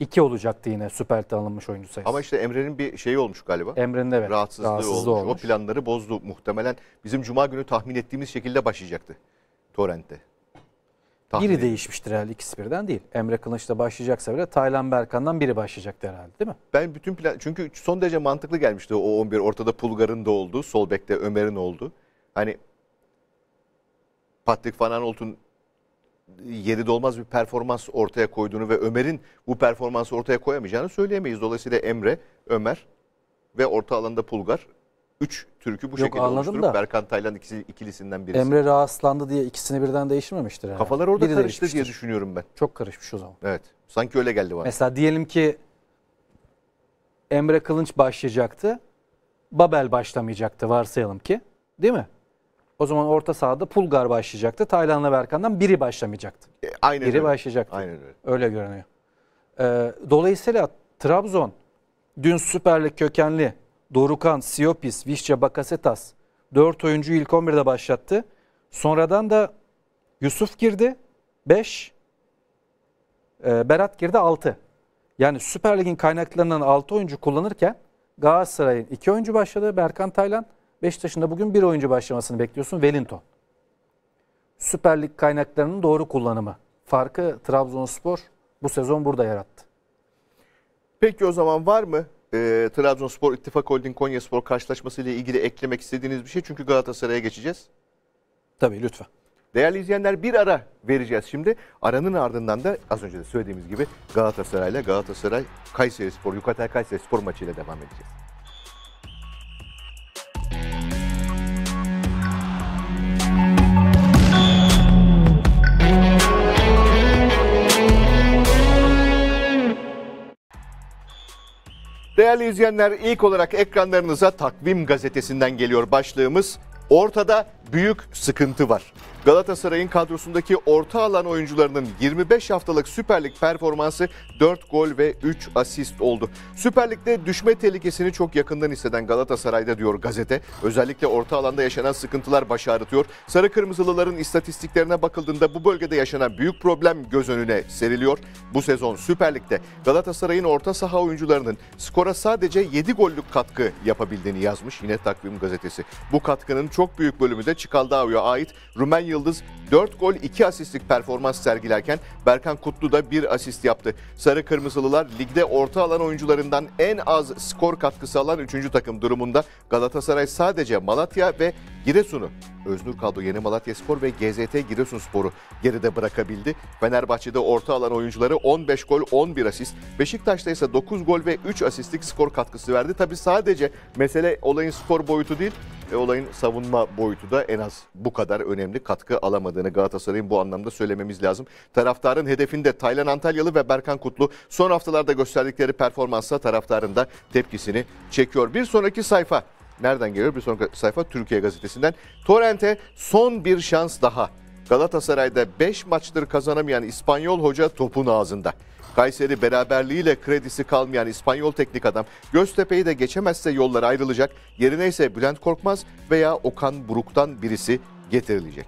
2 olacaktı yine Süper alınmış oyuncu sayısı. Ama işte Emre'nin bir şeyi olmuş galiba. Emre'nin evet. Rahatsızlığı, rahatsızlığı olmuş. olmuş. O planları bozdu muhtemelen. Bizim cuma günü tahmin ettiğimiz şekilde başlayacaktı Torrent'te. Tahmin biri değişmiştir herhalde ikisi birden değil. Emre Kılıç'ta başlayacaksa bile Taylan Berkan'dan biri başlayacaktı herhalde değil mi? Ben bütün plan çünkü son derece mantıklı gelmişti o 11 ortada Pulgar'ın da oldu, sol bekte Ömer'in oldu. Hani Patrick Van Aanholt'un yeri dolmaz bir performans ortaya koyduğunu ve Ömer'in bu performansı ortaya koyamayacağını söyleyemeyiz. Dolayısıyla Emre, Ömer ve orta alanda Pulgar 3 türkü bu Yok, şekilde oluşturup da. Berkan Taylan ikisi, ikilisinden birisi. Emre rahatsızlandı diye ikisini birden değiştirmemiştir. Herhalde. Kafalar orada Biri karıştı diye düşünüyorum ben. Çok karışmış o zaman. Evet. Sanki öyle geldi bana. Mesela diyelim ki Emre Kılınç başlayacaktı. Babel başlamayacaktı varsayalım ki. Değil mi? O zaman orta sahada Pulgar başlayacaktı. Taylan'la Berkan'dan biri başlamayacaktı. E, aynen biri öyle. başlayacaktı. Aynen öyle. Öyle görünüyor. Ee, dolayısıyla Trabzon dün Süperlik kökenli Dorukan, Siopis, Vişça, Bakasetas 4 oyuncu ilk 11'de başlattı. Sonradan da Yusuf girdi 5, e, Berat girdi 6. Yani Süper Lig'in kaynaklarından 6 oyuncu kullanırken Galatasaray'ın 2 oyuncu başladı Berkan Taylan Beşiktaş'ın da bugün bir oyuncu başlamasını bekliyorsun. Wellington. Süper Lig kaynaklarının doğru kullanımı. Farkı Trabzonspor bu sezon burada yarattı. Peki o zaman var mı e, Trabzonspor İttifak Holding Konyaspor karşılaşması ile ilgili eklemek istediğiniz bir şey? Çünkü Galatasaray'a geçeceğiz. Tabii lütfen. Değerli izleyenler bir ara vereceğiz şimdi. Aranın ardından da az önce de söylediğimiz gibi Galatasaray ile Galatasaray Kayseri Spor, Yukatel Kayseri Spor maçıyla devam edeceğiz. Değerli izleyenler ilk olarak ekranlarınıza Takvim Gazetesi'nden geliyor başlığımız. Ortada büyük sıkıntı var. Galatasaray'ın kadrosundaki orta alan oyuncularının 25 haftalık Süper Lig performansı 4 gol ve 3 asist oldu. Süper Lig'de düşme tehlikesini çok yakından hisseden Galatasaray'da diyor gazete. Özellikle orta alanda yaşanan sıkıntılar baş ağrıtıyor. Sarı Kırmızılıların istatistiklerine bakıldığında bu bölgede yaşanan büyük problem göz önüne seriliyor. Bu sezon Süper Lig'de Galatasaray'ın orta saha oyuncularının skora sadece 7 gollük katkı yapabildiğini yazmış yine Takvim Gazetesi. Bu katkının çok büyük bölümü de Çikaldağ'a ait Rumenyalı Yıldız 4 gol 2 asistlik performans sergilerken Berkan Kutlu da 1 asist yaptı. Sarı Kırmızılılar ligde orta alan oyuncularından en az skor katkısı alan 3. takım durumunda Galatasaray sadece Malatya ve Giresun'u Öznur Kadro Yeni Malatya Spor ve GZT Giresun Sporu geride bırakabildi. Fenerbahçe'de orta alan oyuncuları 15 gol 11 asist. Beşiktaş'ta ise 9 gol ve 3 asistlik skor katkısı verdi. Tabi sadece mesele olayın skor boyutu değil e, olayın savunma boyutu da en az bu kadar önemli katkı alamadığını Galatasaray'ın bu anlamda söylememiz lazım. Taraftarın hedefinde Taylan Antalyalı ve Berkan Kutlu son haftalarda gösterdikleri performansla taraftarın da tepkisini çekiyor. Bir sonraki sayfa nereden geliyor? Bir sonraki sayfa Türkiye gazetesinden. Torrent'e son bir şans daha. Galatasaray'da 5 maçtır kazanamayan İspanyol hoca topun ağzında. Kayseri beraberliğiyle kredisi kalmayan İspanyol teknik adam Göztepe'yi de geçemezse yollara ayrılacak. Yerine ise Bülent Korkmaz veya Okan Buruk'tan birisi getirilecek.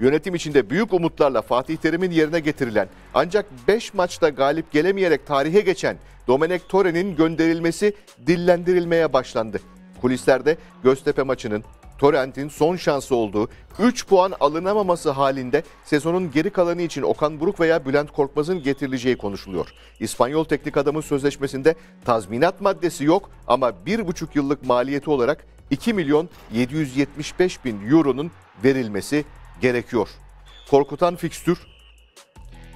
Yönetim içinde büyük umutlarla Fatih Terim'in yerine getirilen ancak 5 maçta galip gelemeyerek tarihe geçen Domenek Tore'nin gönderilmesi dillendirilmeye başlandı. Kulislerde Göztepe maçının Torrent'in son şansı olduğu 3 puan alınamaması halinde sezonun geri kalanı için Okan Buruk veya Bülent Korkmaz'ın getirileceği konuşuluyor. İspanyol teknik adamın sözleşmesinde tazminat maddesi yok ama 1,5 yıllık maliyeti olarak 2 milyon 775 bin euronun verilmesi gerekiyor. Korkutan fikstür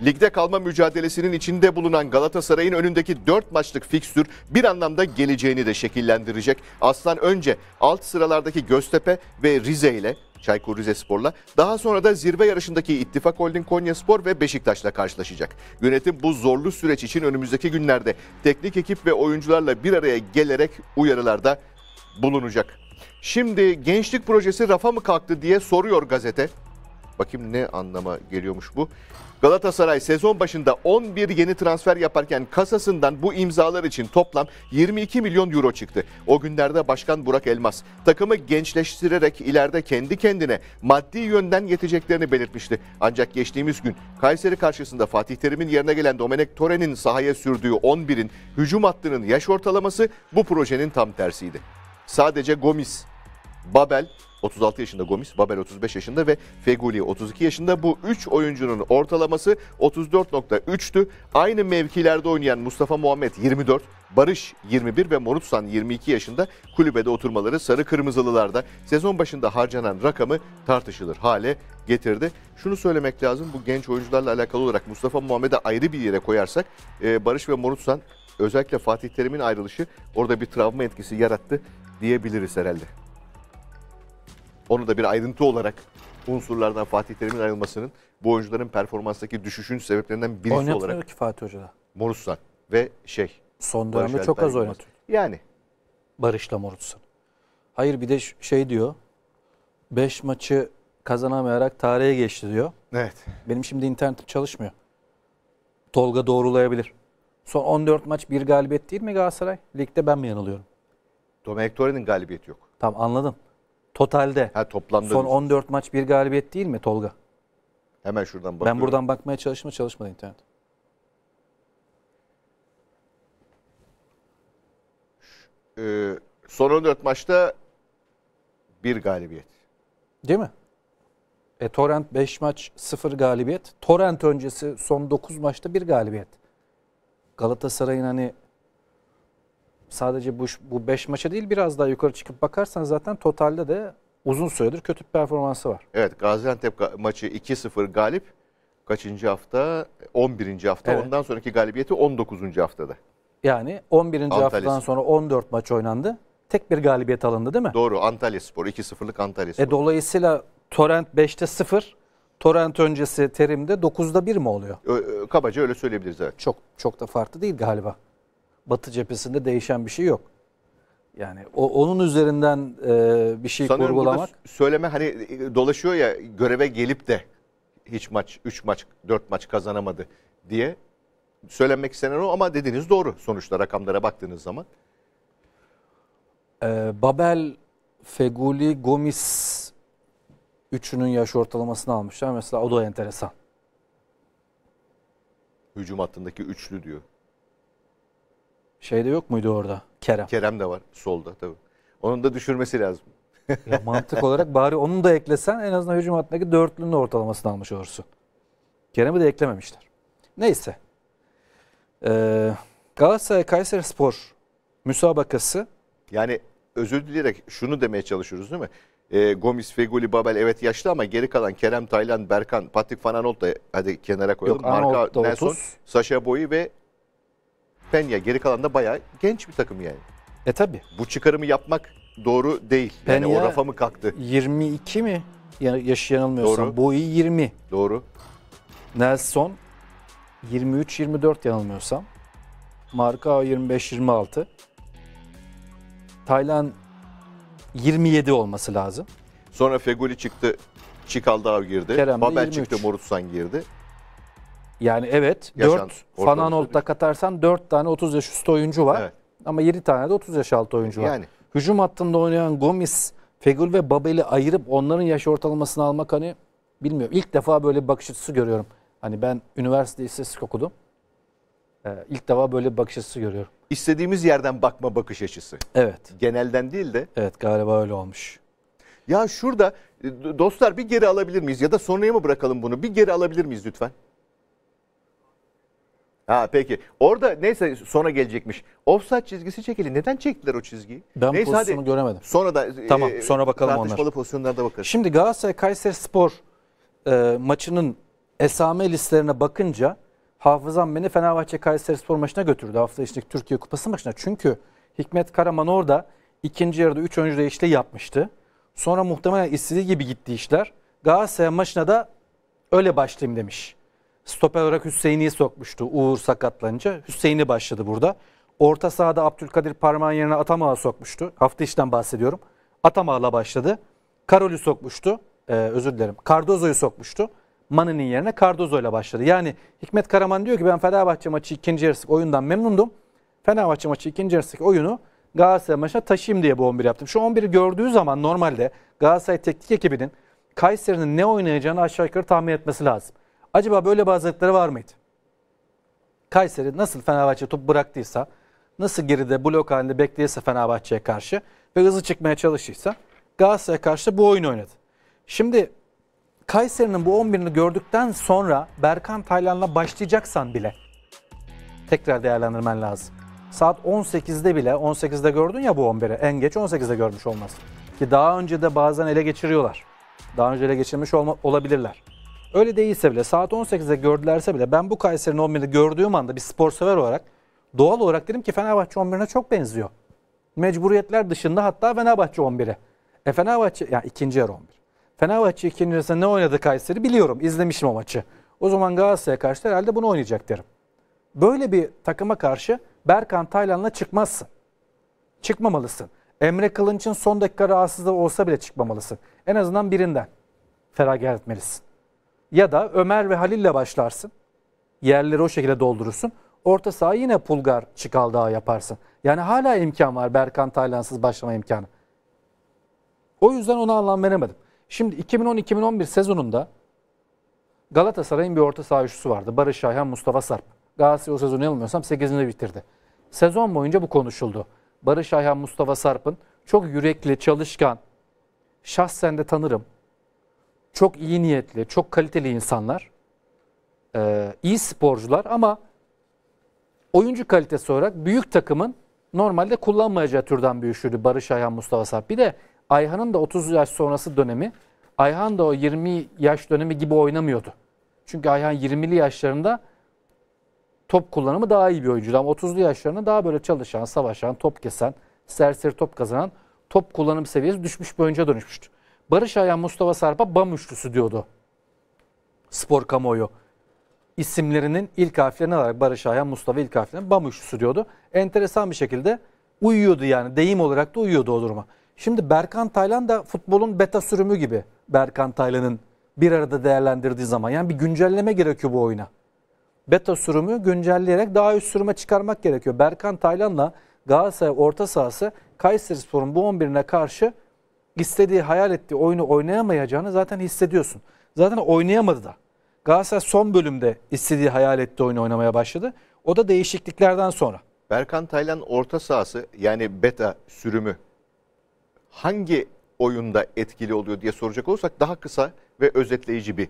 Ligde kalma mücadelesinin içinde bulunan Galatasaray'ın önündeki 4 maçlık fikstür bir anlamda geleceğini de şekillendirecek. Aslan önce alt sıralardaki Göztepe ve Rize ile Çaykur Rizespor'la. Daha sonra da zirve yarışındaki İttifak Holding Konyaspor ve Beşiktaş'la karşılaşacak. Yönetim bu zorlu süreç için önümüzdeki günlerde teknik ekip ve oyuncularla bir araya gelerek uyarılarda bulunacak. Şimdi gençlik projesi rafa mı kalktı diye soruyor gazete. Bakayım ne anlama geliyormuş bu. Galatasaray sezon başında 11 yeni transfer yaparken kasasından bu imzalar için toplam 22 milyon euro çıktı. O günlerde Başkan Burak Elmas takımı gençleştirerek ileride kendi kendine maddi yönden yeteceklerini belirtmişti. Ancak geçtiğimiz gün Kayseri karşısında Fatih Terim'in yerine gelen Domenek Toren'in sahaya sürdüğü 11'in hücum hattının yaş ortalaması bu projenin tam tersiydi. Sadece Gomis, Babel 36 yaşında Gomis, Babel 35 yaşında ve Feguli 32 yaşında. Bu 3 oyuncunun ortalaması 34.3'tü. Aynı mevkilerde oynayan Mustafa Muhammed 24, Barış 21 ve Morutsan 22 yaşında kulübede oturmaları sarı kırmızılılarda sezon başında harcanan rakamı tartışılır hale getirdi. Şunu söylemek lazım bu genç oyuncularla alakalı olarak Mustafa Muhammed'e ayrı bir yere koyarsak e, Barış ve Morutsan özellikle Fatih Terim'in ayrılışı orada bir travma etkisi yarattı diyebiliriz herhalde. Onu da bir ayrıntı olarak unsurlardan Fatih Terim'in ayrılmasının bu oyuncuların performanstaki düşüşün sebeplerinden birisi Oynatmıyor olarak. Oynatmıyor ki Fatih Hoca'da. Morutsan ve şey. Son dönemde çok az oynatıyor. Yani. Barış'la Morutsan. Hayır bir de şey diyor. 5 maçı kazanamayarak tarihe geçti diyor. Evet. Benim şimdi internetim çalışmıyor. Tolga doğrulayabilir. Son 14 maç bir galibiyet değil mi Galatasaray? Ligde ben mi yanılıyorum? Domenek Torre'nin galibiyeti yok. Tamam anladım. Totalde. Ha, toplamda Son diyorsun. 14 maç bir galibiyet değil mi Tolga? Hemen şuradan bakıyorum. Ben buradan bakmaya çalışma çalışmadı internet. Ee, son 14 maçta bir galibiyet. Değil mi? E, Torrent 5 maç 0 galibiyet. Torrent öncesi son 9 maçta bir galibiyet. Galatasaray'ın hani sadece bu, bu beş maça değil biraz daha yukarı çıkıp bakarsan zaten totalde de uzun süredir kötü bir performansı var. Evet Gaziantep maçı 2-0 galip. Kaçıncı hafta? 11. hafta. Evet. Ondan sonraki galibiyeti 19. haftada. Yani 11. Antalya haftadan sonra 14 maç oynandı. Tek bir galibiyet alındı değil mi? Doğru Antalya Spor. 2-0'lık Antalya e, Spor. E, dolayısıyla Torrent 5'te 0. Torrent öncesi terimde 9'da 1 mi oluyor? kabaca öyle söyleyebiliriz evet. Çok, çok da farklı değil galiba. Batı cephesinde değişen bir şey yok. Yani o, onun üzerinden e, bir şey Sanıyorum kurgulamak. söyleme hani e, dolaşıyor ya göreve gelip de hiç maç, 3 maç, 4 maç kazanamadı diye söylenmek istenen o ama dediğiniz doğru sonuçta rakamlara baktığınız zaman. Ee, Babel, Feguli, Gomis üçünün yaş ortalamasını almışlar. Mesela o da enteresan. Hücum hattındaki üçlü diyor. Şey de yok muydu orada? Kerem. Kerem de var solda tabii. Onun da düşürmesi lazım. ya mantık olarak bari onu da eklesen en azından hücum hattındaki dörtlünün ortalamasını almış olursun. Kerem'i de eklememişler. Neyse. Ee, Galatasaray Kayseri Spor müsabakası. Yani özür dileyerek şunu demeye çalışıyoruz değil mi? E, Gomis, Feguli, Babel evet yaşlı ama geri kalan Kerem, Taylan, Berkan, Patrick Van da hadi kenara koyalım. Yok, Marka, Nelson, Saşa Boyu ve Penya geri kalan da bayağı genç bir takım yani. E tabi. Bu çıkarımı yapmak doğru değil. Yani o rafa mı kalktı? 22 mi? Yani yaşı yanılmıyorsam. Boyu 20. Doğru. Nelson 23-24 yanılmıyorsam. Marka 25-26. Taylan 27 olması lazım. Sonra Fegoli çıktı. Çikaldağ girdi. Kerem Babel 23. çıktı. Morutsan girdi. Yani evet Yaşan, 4 Fananolt'ta katarsan 4 tane 30 yaş üstü oyuncu var. Evet. Ama 7 tane de 30 yaş altı oyuncu yani. var. Hücum hattında oynayan Gomis, Fegül ve Babel'i ayırıp onların yaş ortalamasını almak hani bilmiyorum. İlk defa böyle bir bakış açısı görüyorum. Hani ben üniversite istatistik okudum. Ee, ilk defa böyle bir bakış açısı görüyorum. İstediğimiz yerden bakma bakış açısı. Evet. Genelden değil de. Evet galiba öyle olmuş. Ya şurada e, dostlar bir geri alabilir miyiz? Ya da sonraya mı bırakalım bunu? Bir geri alabilir miyiz lütfen? Ha peki. Orada neyse sonra gelecekmiş. Offside çizgisi çekili. Neden çektiler o çizgiyi? Ben neyse, pozisyonu hadi. göremedim. Sonra da Tamam e, sonra bakalım tartışmalı onlar. pozisyonlarda bakarız. Şimdi Galatasaray Kayseri Spor e, maçının esame listelerine bakınca hafızam beni Fenerbahçe Kayseri Spor maçına götürdü. Hafta içindeki Türkiye Kupası maçına. Çünkü Hikmet Karaman orada ikinci yarıda 3 oyuncu değişikliği yapmıştı. Sonra muhtemelen istediği gibi gitti işler. Galatasaray maçına da öyle başlayayım demiş. Stoper olarak Hüseyin'i sokmuştu Uğur sakatlanınca. Hüseyin'i başladı burada. Orta sahada Abdülkadir parmağın yerine Atamağ'a sokmuştu. Hafta içten bahsediyorum. Atamağ'la başladı. Karol'ü sokmuştu. Ee, özür dilerim. Cardozo'yu sokmuştu. Mani'nin yerine Cardozo'yla başladı. Yani Hikmet Karaman diyor ki ben Fenerbahçe maçı ikinci yarısındaki oyundan memnundum. Fenerbahçe maçı ikinci yarısındaki oyunu Galatasaray maçına taşıyayım diye bu 11 yaptım. Şu 11'i gördüğü zaman normalde Galatasaray teknik ekibinin Kayseri'nin ne oynayacağını aşağı yukarı tahmin etmesi lazım. Acaba böyle bazılıkları var mıydı? Kayseri nasıl Fenerbahçe top bıraktıysa, nasıl geride blok halinde bekleyirse Fenerbahçe'ye karşı ve hızlı çıkmaya çalışırsa Galatasaray'a karşı bu oyunu oynadı. Şimdi Kayseri'nin bu 11'ini gördükten sonra Berkan Taylan'la başlayacaksan bile tekrar değerlendirmen lazım. Saat 18'de bile 18'de gördün ya bu 11'i en geç 18'de görmüş olmaz. Ki daha önce de bazen ele geçiriyorlar. Daha önce ele geçirmiş olma, olabilirler. Öyle değilse bile saat 18'de gördülerse bile ben bu Kayseri'nin 11'de gördüğüm anda bir spor sever olarak doğal olarak dedim ki Fenerbahçe 11'ine çok benziyor. Mecburiyetler dışında hatta Fenerbahçe 11'e. E Fenerbahçe yani ikinci yarı 11. Fenerbahçe ikinci yarısında ne oynadı Kayseri biliyorum. izlemişim o maçı. O zaman Galatasaray'a karşı herhalde bunu oynayacak derim. Böyle bir takıma karşı Berkan Taylan'la çıkmazsın. Çıkmamalısın. Emre Kılınç'ın son dakika rahatsızlığı olsa bile çıkmamalısın. En azından birinden feragat etmelisin. Ya da Ömer ve Halil'le başlarsın. Yerleri o şekilde doldurursun. Orta saha yine Pulgar çıkal Çıkaldağ yaparsın. Yani hala imkan var Berkan Taylansız başlama imkanı. O yüzden ona anlam veremedim. Şimdi 2010-2011 sezonunda Galatasaray'ın bir orta saha üçlüsü vardı. Barış Ayhan, Mustafa Sarp. Galatasaray o sezonu yanılmıyorsam 8'inde bitirdi. Sezon boyunca bu konuşuldu. Barış Ayhan, Mustafa Sarp'ın çok yürekli, çalışkan, şahsen de tanırım çok iyi niyetli, çok kaliteli insanlar, e, iyi sporcular ama oyuncu kalitesi olarak büyük takımın normalde kullanmayacağı türden bir üçlüydü Barış Ayhan, Mustafa Sarp. Bir de Ayhan'ın da 30 yaş sonrası dönemi, Ayhan da o 20 yaş dönemi gibi oynamıyordu. Çünkü Ayhan 20'li yaşlarında top kullanımı daha iyi bir oyuncu Ama 30'lu yaşlarında daha böyle çalışan, savaşan, top kesen, serseri top kazanan, top kullanım seviyesi düşmüş bir oyuncuya dönüşmüştü. Barış Ayhan, Mustafa Sarp'a BAM üçlüsü diyordu. Spor kamuoyu isimlerinin ilk harflerini alarak Barış Ayhan, Mustafa ilk harflerini BAM üçlüsü diyordu. Enteresan bir şekilde uyuyordu yani deyim olarak da uyuyordu o duruma. Şimdi Berkan Taylan da futbolun beta sürümü gibi Berkan Taylan'ın bir arada değerlendirdiği zaman. Yani bir güncelleme gerekiyor bu oyuna. Beta sürümü güncelleyerek daha üst sürüme çıkarmak gerekiyor. Berkan Taylan'la Galatasaray orta sahası Kayseri Spor'un bu 11'ine karşı istediği, hayal ettiği oyunu oynayamayacağını zaten hissediyorsun. Zaten oynayamadı da. Galatasaray son bölümde istediği, hayal ettiği oyunu oynamaya başladı. O da değişikliklerden sonra. Berkan Taylan orta sahası yani beta sürümü hangi oyunda etkili oluyor diye soracak olursak daha kısa ve özetleyici bir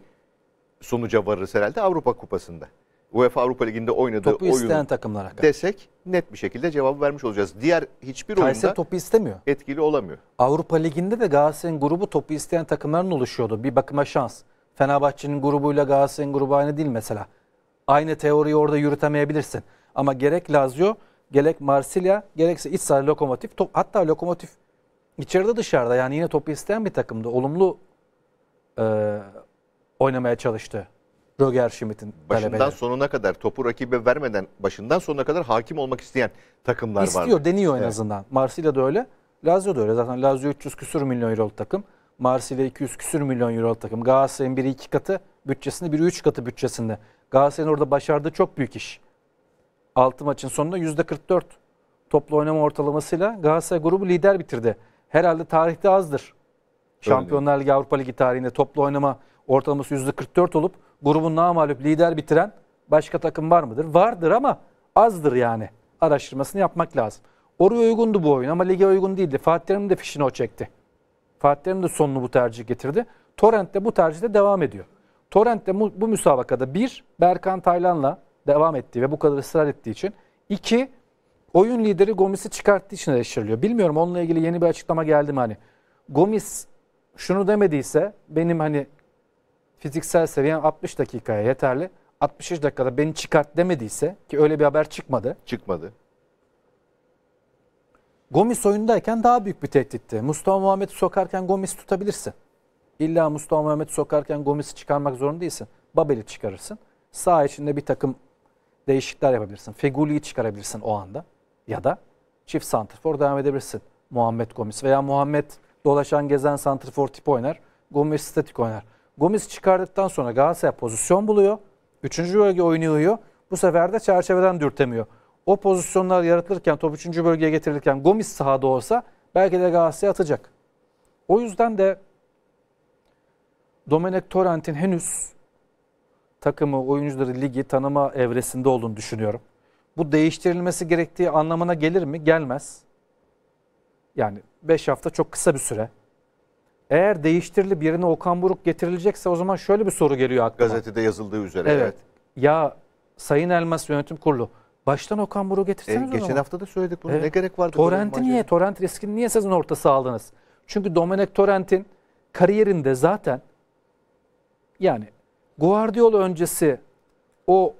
sonuca varırız herhalde Avrupa Kupası'nda. UEFA Avrupa Ligi'nde oynadığı topu oyunu takımlara desek net bir şekilde cevabı vermiş olacağız. Diğer hiçbir Kayseri oyunda topu istemiyor. etkili olamıyor. Avrupa Ligi'nde de Galatasaray'ın grubu topu isteyen takımların oluşuyordu. Bir bakıma şans. Fenerbahçe'nin grubuyla Galatasaray'ın grubu aynı değil mesela. Aynı teoriyi orada yürütemeyebilirsin. Ama gerek Lazio, gerek Marsilya, gerekse iç Lokomotif, top, hatta Lokomotif içeride dışarıda yani yine topu isteyen bir takımdı. Olumlu e, oynamaya çalıştı. Roger Schmidt'in Başından sonuna kadar topu rakibe vermeden başından sonuna kadar hakim olmak isteyen takımlar var. İstiyor vardı. deniyor en evet. azından. Marsilya da öyle. Lazio da öyle. Zaten Lazio 300 küsür milyon euroluk takım. Marsilya 200 küsür milyon euroluk takım. Galatasaray'ın biri iki katı bütçesinde biri üç katı bütçesinde. Galatasaray'ın orada başardığı çok büyük iş. 6 maçın sonunda yüzde %44 toplu oynama ortalamasıyla Galatasaray grubu lider bitirdi. Herhalde tarihte azdır. Şampiyonlar Ligi Avrupa Ligi tarihinde toplu oynama ortalaması %44 olup grubun namalup lider bitiren başka takım var mıdır? Vardır ama azdır yani. Araştırmasını yapmak lazım. Oraya uygundu bu oyun ama lige uygun değildi. Fatih Terim'in de fişini o çekti. Fatih Terim de sonunu bu tercih getirdi. Torrent de bu tercihte devam ediyor. Torrent de bu, bu müsabakada bir Berkan Taylan'la devam ettiği ve bu kadar ısrar ettiği için iki oyun lideri Gomis'i çıkarttığı için eleştiriliyor. Bilmiyorum onunla ilgili yeni bir açıklama geldi mi hani. Gomis şunu demediyse benim hani fiziksel seviyen 60 dakikaya yeterli. 60. dakikada beni çıkart demediyse ki öyle bir haber çıkmadı. Çıkmadı. Gomis oyundayken daha büyük bir tehditti. Mustafa Muhammed'i sokarken Gomis'i tutabilirsin. İlla Mustafa Muhammed'i sokarken Gomis'i çıkarmak zorunda değilsin. Babel'i çıkarırsın. Sağ içinde bir takım değişiklikler yapabilirsin. Feguli'yi çıkarabilirsin o anda. Ya da çift santrfor devam edebilirsin. Muhammed Gomis veya Muhammed dolaşan gezen santrfor tip oynar. Gomis statik oynar. Gomis çıkardıktan sonra Galatasaray pozisyon buluyor. Üçüncü bölge oynuyor. Bu sefer de çerçeveden dürtemiyor. O pozisyonlar yaratılırken, top üçüncü bölgeye getirilirken Gomis sahada olsa belki de Galatasaray atacak. O yüzden de Domenek Torrent'in henüz takımı, oyuncuları, ligi tanıma evresinde olduğunu düşünüyorum. Bu değiştirilmesi gerektiği anlamına gelir mi? Gelmez. Yani 5 hafta çok kısa bir süre. Eğer değiştirilip yerine Okan Buruk getirilecekse o zaman şöyle bir soru geliyor aklıma. Gazetede yazıldığı üzere. Evet. evet. Ya Sayın Elmas Yönetim Kurulu baştan Okan Buruk getirseniz e, Geçen hafta da söyledik bunu. Evet. Ne gerek vardı? Torrent'i niye? Torrent riskini niye sizin ortası aldınız? Çünkü Domenek Torrent'in kariyerinde zaten yani Guardiola öncesi o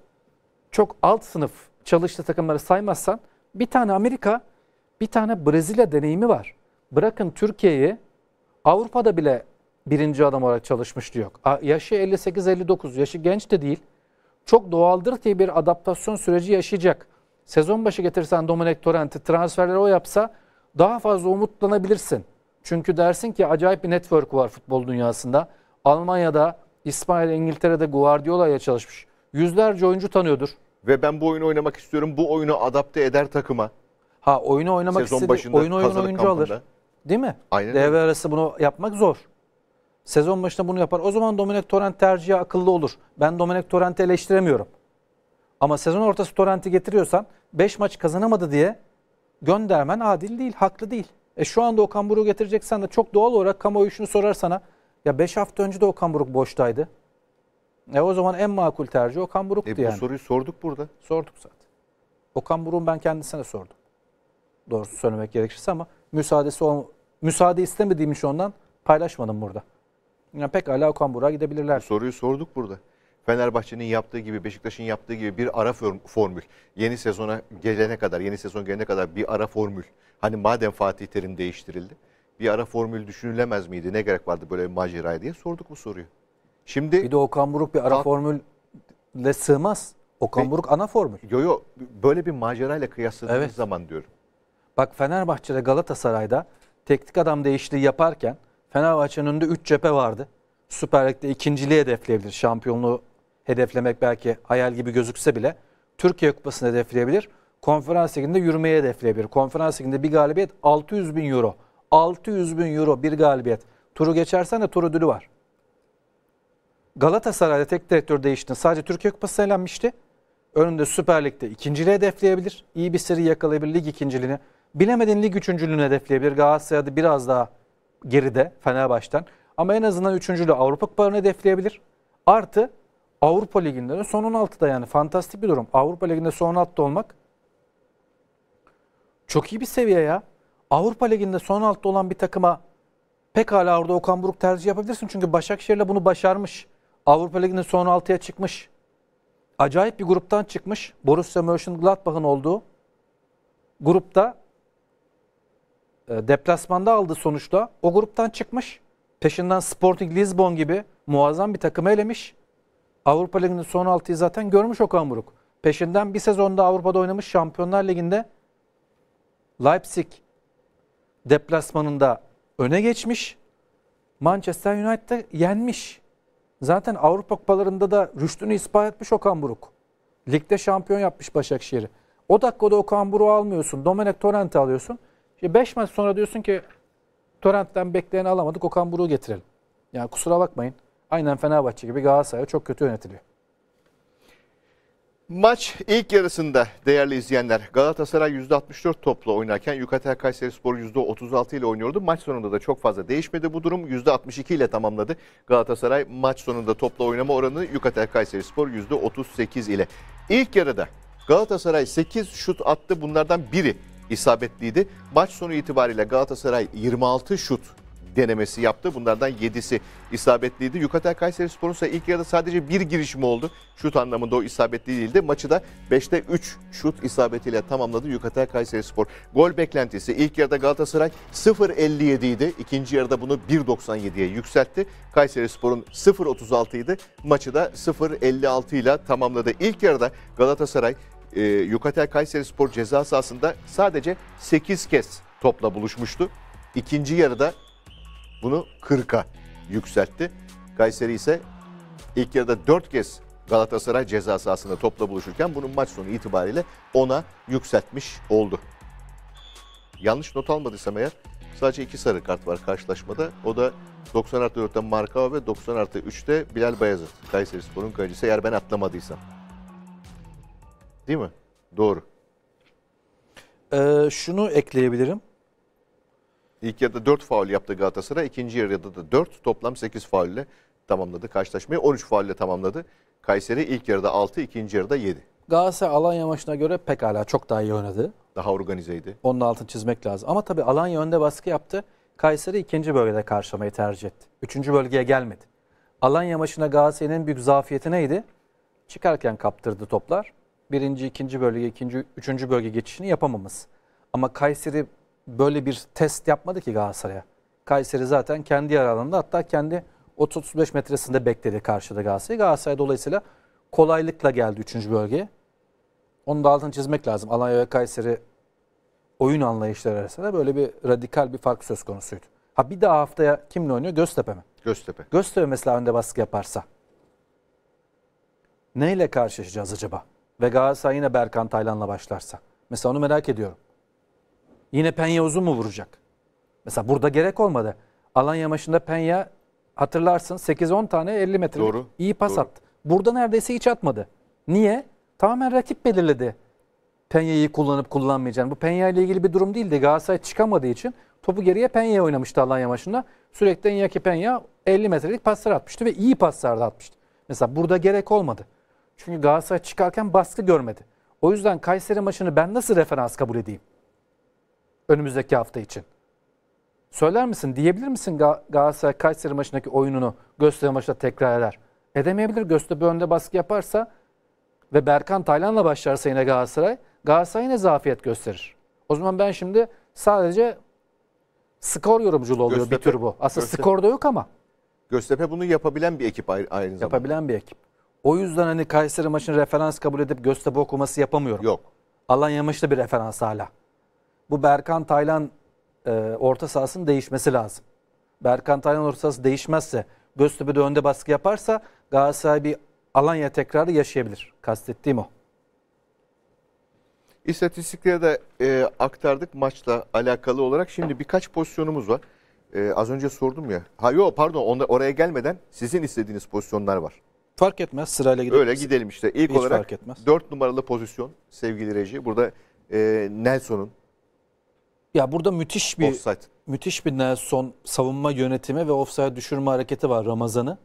çok alt sınıf çalıştığı takımları saymazsan bir tane Amerika bir tane Brezilya deneyimi var. Bırakın Türkiye'yi Avrupa'da bile birinci adam olarak çalışmış diyor. Yaşı 58-59, yaşı genç de değil. Çok doğaldır diye bir adaptasyon süreci yaşayacak. Sezon başı getirsen Dominic Torrent'i transferleri o yapsa daha fazla umutlanabilirsin. Çünkü dersin ki acayip bir network var futbol dünyasında. Almanya'da, İspanya'da, İngiltere'de Guardiola'ya çalışmış. Yüzlerce oyuncu tanıyordur. Ve ben bu oyunu oynamak istiyorum. Bu oyunu adapte eder takıma. Ha oyunu oynamak Sezon başında oyun oynayan oyuncu kampında. alır. Değil mi? Aynen Devre öyle. arası bunu yapmak zor. Sezon başında bunu yapar. O zaman Dominic Torrent tercihi akıllı olur. Ben Dominic Torrent'i eleştiremiyorum. Ama sezon ortası Torrent'i getiriyorsan 5 maç kazanamadı diye göndermen adil değil, haklı değil. E şu anda Okan Buruk'u getireceksen de çok doğal olarak kamuoyu şunu sorar sana. Ya 5 hafta önce de Okan Buruk boştaydı. E o zaman en makul tercih Okan Buruk'tu e, yani. Bu soruyu sorduk burada. Sorduk zaten. Okan Buruk'un ben kendisine sordum. Doğrusu söylemek gerekirse ama müsaadesi o, müsaade istemediğim şu ondan paylaşmadım burada. Yani pekala Okan Burak'a gidebilirler. Bu soruyu sorduk burada. Fenerbahçe'nin yaptığı gibi, Beşiktaş'ın yaptığı gibi bir ara formül. Yeni sezona gelene kadar, yeni sezon gelene kadar bir ara formül. Hani madem Fatih Terim değiştirildi, bir ara formül düşünülemez miydi? Ne gerek vardı böyle bir maceraya diye sorduk bu soruyu. Şimdi bir de Okan Buruk bir ara Tat... formülle sığmaz. Okan Buruk ana formül. Yo yo böyle bir macerayla kıyasladığınız evet. zaman diyorum. Bak Fenerbahçe'de Galatasaray'da teknik adam değişikliği yaparken Fenerbahçe'nin önünde 3 cephe vardı. Süper Lig'de ikinciliği hedefleyebilir. Şampiyonluğu hedeflemek belki hayal gibi gözükse bile Türkiye Kupası'nı hedefleyebilir. Konferans liginde yürümeyi hedefleyebilir. Konferans liginde bir galibiyet 600 bin euro. 600 bin euro bir galibiyet. Turu geçersen de tur ödülü var. Galatasaray'da tek direktör değişti. Sadece Türkiye Kupası elenmişti. Önünde Süper Lig'de ikinciliği hedefleyebilir. İyi bir seri yakalayabilir lig ikinciliğini. Bilemedin lig üçüncülüğünü hedefleyebilir. Galatasaray hadi biraz daha geride Fenerbahçe'den. Ama en azından üçüncülüğü Avrupa Kupalarını hedefleyebilir. Artı Avrupa Ligi'nde son 16'da yani fantastik bir durum. Avrupa Ligi'nde son 16'da olmak çok iyi bir seviye ya. Avrupa Ligi'nde son 16'da olan bir takıma pekala orada Okan Buruk tercih yapabilirsin. Çünkü Başakşehir'le bunu başarmış. Avrupa Ligi'nde son 6'ya çıkmış. Acayip bir gruptan çıkmış. Borussia Mönchengladbach'ın olduğu grupta e, deplasmanda aldı sonuçta. O gruptan çıkmış. Peşinden Sporting Lisbon gibi muazzam bir takımı elemiş. Avrupa Ligi'nin son 6'yı zaten görmüş Okan Buruk. Peşinden bir sezonda Avrupa'da oynamış Şampiyonlar Ligi'nde Leipzig deplasmanında öne geçmiş. Manchester United'ı yenmiş. Zaten Avrupa Kupalarında da rüştünü ispat etmiş Okan Buruk. Ligde şampiyon yapmış Başakşehir'i. O dakikada Okan Buruk'u almıyorsun. Domenek Torrent'i alıyorsun. 5 maç sonra diyorsun ki Torrent'ten bekleyeni alamadık Okan Buruk'u getirelim. Yani kusura bakmayın. Aynen Fenerbahçe gibi Galatasaray çok kötü yönetiliyor. Maç ilk yarısında değerli izleyenler Galatasaray %64 topla oynarken Yukatel Kayseri Spor %36 ile oynuyordu. Maç sonunda da çok fazla değişmedi bu durum. %62 ile tamamladı. Galatasaray maç sonunda topla oynama oranını Yukatel Kayseri Spor %38 ile. İlk yarıda Galatasaray 8 şut attı bunlardan biri isabetliydi. Maç sonu itibariyle Galatasaray 26 şut denemesi yaptı. Bunlardan 7'si isabetliydi. Yukatel Kayseri Spor'un ise ilk yarıda sadece bir girişimi oldu. Şut anlamında o isabetli değildi. Maçı da 5'te 3 şut isabetiyle tamamladı Yukatel Kayseri Spor. Gol beklentisi ilk yarıda Galatasaray 0.57 idi. İkinci yarıda bunu 1.97'ye yükseltti. Kayseri Spor'un 0.36 idi. Maçı da 0.56 ile tamamladı. İlk yarıda Galatasaray e, Yukatel Kayseri Spor ceza sahasında sadece 8 kez topla buluşmuştu. İkinci yarıda bunu 40'a yükseltti. Kayseri ise ilk yarıda 4 kez Galatasaray ceza sahasında topla buluşurken bunun maç sonu itibariyle 10'a yükseltmiş oldu. Yanlış not almadıysam eğer sadece iki sarı kart var karşılaşmada. O da 90 artı 4'te Markao ve 90 artı 3'te Bilal Bayazıt. Kayseri Spor'un kalecisi eğer ben atlamadıysam. Değil mi? Doğru. Ee, şunu ekleyebilirim. İlk yarıda 4 faul yaptı Galatasaray. ikinci yarıda da 4 toplam 8 ile tamamladı karşılaşmayı. 13 ile tamamladı. Kayseri ilk yarıda 6, ikinci yarıda 7. Galatasaray Alanya maçına göre pekala çok daha iyi oynadı. Daha organizeydi. Onun altını çizmek lazım. Ama tabii Alanya önde baskı yaptı. Kayseri ikinci bölgede karşılamayı tercih etti. Üçüncü bölgeye gelmedi. Alanya maçına Galatasaray'ın büyük zafiyeti neydi? Çıkarken kaptırdı toplar birinci, ikinci bölge, ikinci, üçüncü bölge geçişini yapamamız. Ama Kayseri böyle bir test yapmadı ki Galatasaray'a. Kayseri zaten kendi yer alanında hatta kendi 30-35 metresinde bekledi karşıda Galatasaray. Galatasaray dolayısıyla kolaylıkla geldi üçüncü bölgeye. Onu da altını çizmek lazım. Alanya ve Kayseri oyun anlayışları arasında böyle bir radikal bir fark söz konusuydu. Ha bir daha haftaya kimle oynuyor? Göztepe mi? Göztepe. Göztepe mesela önde baskı yaparsa. Neyle karşılaşacağız acaba? ve Galatasaray yine Berkan Taylan'la başlarsa. Mesela onu merak ediyorum. Yine Penya uzun mu vuracak? Mesela burada gerek olmadı. Alanya maçında Penya hatırlarsın 8-10 tane 50 metrelik Doğru. iyi pas Doğru. attı. Burada neredeyse hiç atmadı. Niye? Tamamen rakip belirledi. Penya'yı kullanıp kullanmayacağını. Bu Penya ile ilgili bir durum değildi. Galatasaray çıkamadığı için topu geriye Penya oynamıştı Alanya maçında. Sürekli Inyaki Penya 50 metrelik paslar atmıştı ve iyi paslar da atmıştı. Mesela burada gerek olmadı. Çünkü Galatasaray çıkarken baskı görmedi. O yüzden Kayseri maçını ben nasıl referans kabul edeyim? Önümüzdeki hafta için. Söyler misin, diyebilir misin Gal Galatasaray Kayseri maçındaki oyununu gösteri maçta tekrar eder? Edemeyebilir. Göztepe önde baskı yaparsa ve Berkan Taylan'la başlarsa yine Galatasaray, Galatasaray yine zafiyet gösterir. O zaman ben şimdi sadece skor yorumculuğu oluyor Göztepe, bir tür bu. Aslında Göztepe, skorda yok ama. Göztepe bunu yapabilen bir ekip aynı zamanda. Yapabilen bir ekip. O yüzden hani Kayseri maçını referans kabul edip Göztepe okuması yapamıyorum. Yok. Alanya maçı bir referans hala. Bu Berkan Taylan e, orta sahasının değişmesi lazım. Berkan Taylan orta sahası değişmezse Göztepe de önde baskı yaparsa Galatasaray bir Alanya tekrarı yaşayabilir. Kastettiğim o. İstatistikleri de e, aktardık maçla alakalı olarak. Şimdi birkaç pozisyonumuz var. E, az önce sordum ya. Ha yok pardon onda, oraya gelmeden sizin istediğiniz pozisyonlar var. Fark etmez sırayla gidelim. Öyle gidelim işte. İlk Hiç olarak fark etmez. 4 numaralı pozisyon sevgili Reji. Burada e, Nelson'un ya burada müthiş bir offside. müthiş bir Nelson savunma yönetimi ve offside düşürme hareketi var Ramazan'ı.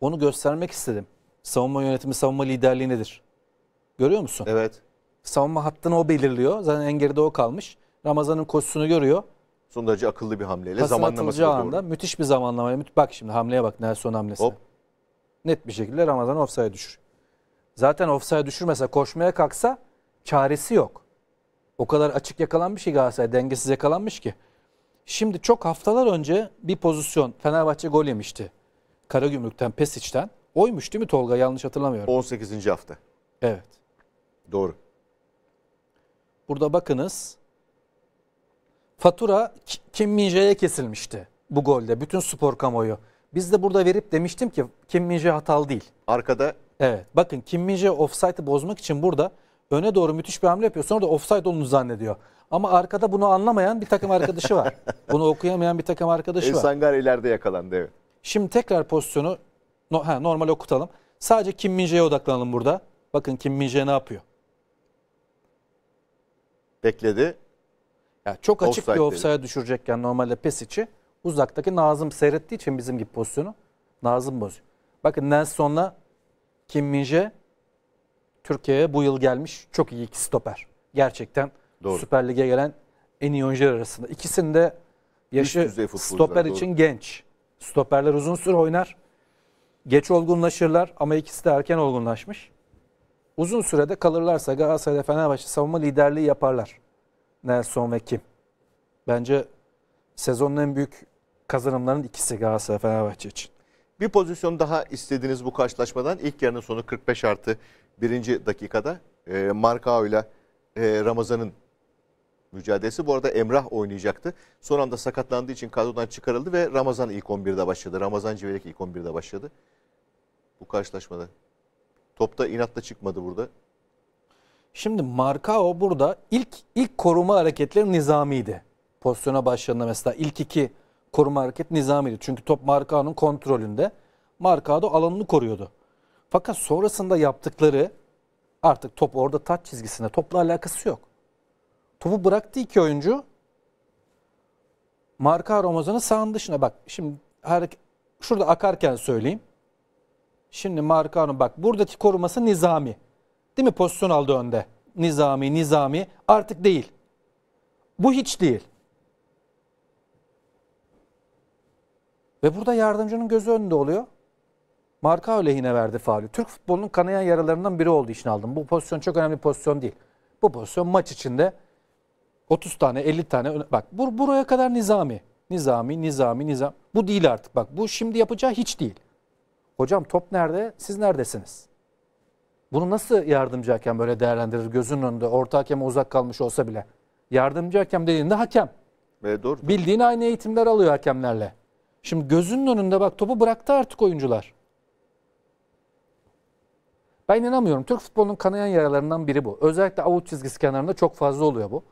Onu göstermek istedim. Savunma yönetimi, savunma liderliği nedir? Görüyor musun? Evet. Savunma hattını o belirliyor. Zaten en geride o kalmış. Ramazan'ın koşusunu görüyor. Son derece akıllı bir hamleyle Pasın zamanlaması doğru. anda müthiş bir zamanlamaya. Bak şimdi hamleye bak Nelson hamlesi. Hop net bir şekilde Ramazan offside düşür. Zaten offside düşürmese koşmaya kalksa çaresi yok. O kadar açık yakalanmış ki Galatasaray dengesiz yakalanmış ki. Şimdi çok haftalar önce bir pozisyon Fenerbahçe gol yemişti. Karagümrük'ten Pesic'ten. Oymuş değil mi Tolga yanlış hatırlamıyorum. 18. hafta. Evet. Doğru. Burada bakınız. Fatura Kim Minje'ye kesilmişti bu golde. Bütün spor kamuoyu. Biz de burada verip demiştim ki Kim Minje hatalı değil. Arkada. Evet bakın Kim Minje offside'ı bozmak için burada öne doğru müthiş bir hamle yapıyor. Sonra da offside olduğunu zannediyor. Ama arkada bunu anlamayan bir takım arkadaşı var. bunu okuyamayan bir takım arkadaşı var. Sangar ileride yakalandı evet. Şimdi tekrar pozisyonu no, ha, normal okutalım. Sadece Kim Minje'ye odaklanalım burada. Bakın Kim Minje ne yapıyor? Bekledi. Ya çok açık offside bir offside düşürecekken normalde pes içi uzaktaki Nazım seyrettiği için bizim gibi pozisyonu Nazım bozuyor. Bakın Nelson'la Kim Minje Türkiye'ye bu yıl gelmiş çok iyi iki stoper. Gerçekten Doğru. Süper Lig'e gelen en iyi oyuncular arasında. İkisinin de yaşı stoper doğru. için genç. Stoperler uzun süre oynar. Geç olgunlaşırlar ama ikisi de erken olgunlaşmış. Uzun sürede kalırlarsa Galatasaray'da Fenerbahçe savunma liderliği yaparlar. Nelson ve Kim. Bence sezonun en büyük kazanımların ikisi Galatasaray Fenerbahçe için. Bir pozisyon daha istediğiniz bu karşılaşmadan ilk yarının sonu 45 artı birinci dakikada e, ee, Markao ile e, Ramazan'ın mücadelesi. Bu arada Emrah oynayacaktı. Son anda sakatlandığı için kadrodan çıkarıldı ve Ramazan ilk 11'de başladı. Ramazan Civelek ilk 11'de başladı. Bu karşılaşmada. Topta inatla çıkmadı burada. Şimdi Markao burada ilk ilk koruma hareketleri nizamiydi. Pozisyona başladığında mesela ilk iki koruma hareket nizamiydi. Çünkü top Markao'nun kontrolünde. Markao da alanını koruyordu. Fakat sonrasında yaptıkları artık top orada taç çizgisinde. Topla alakası yok. Topu bıraktı iki oyuncu. Marka Ramazan'ın sağın dışına bak. Şimdi her şurada akarken söyleyeyim. Şimdi Markao'nun bak buradaki koruması nizami. Değil mi pozisyon aldı önde. Nizami, nizami artık değil. Bu hiç değil. Ve burada yardımcının gözü önünde oluyor. Marka lehine verdi faulü. Türk futbolunun kanayan yaralarından biri oldu işin aldım. Bu pozisyon çok önemli bir pozisyon değil. Bu pozisyon maç içinde 30 tane 50 tane bak bur buraya kadar nizami. Nizami, nizami, nizam. Bu değil artık bak. Bu şimdi yapacağı hiç değil. Hocam top nerede? Siz neredesiniz? Bunu nasıl yardımcı hakem böyle değerlendirir gözünün önünde? Orta hakeme uzak kalmış olsa bile. Yardımcı hakem dediğinde hakem. Ve doğru. Bildiğin aynı eğitimler alıyor hakemlerle. Şimdi gözünün önünde bak topu bıraktı artık oyuncular. Ben inanamıyorum. Türk futbolunun kanayan yaralarından biri bu. Özellikle avuç çizgisi kenarında çok fazla oluyor bu.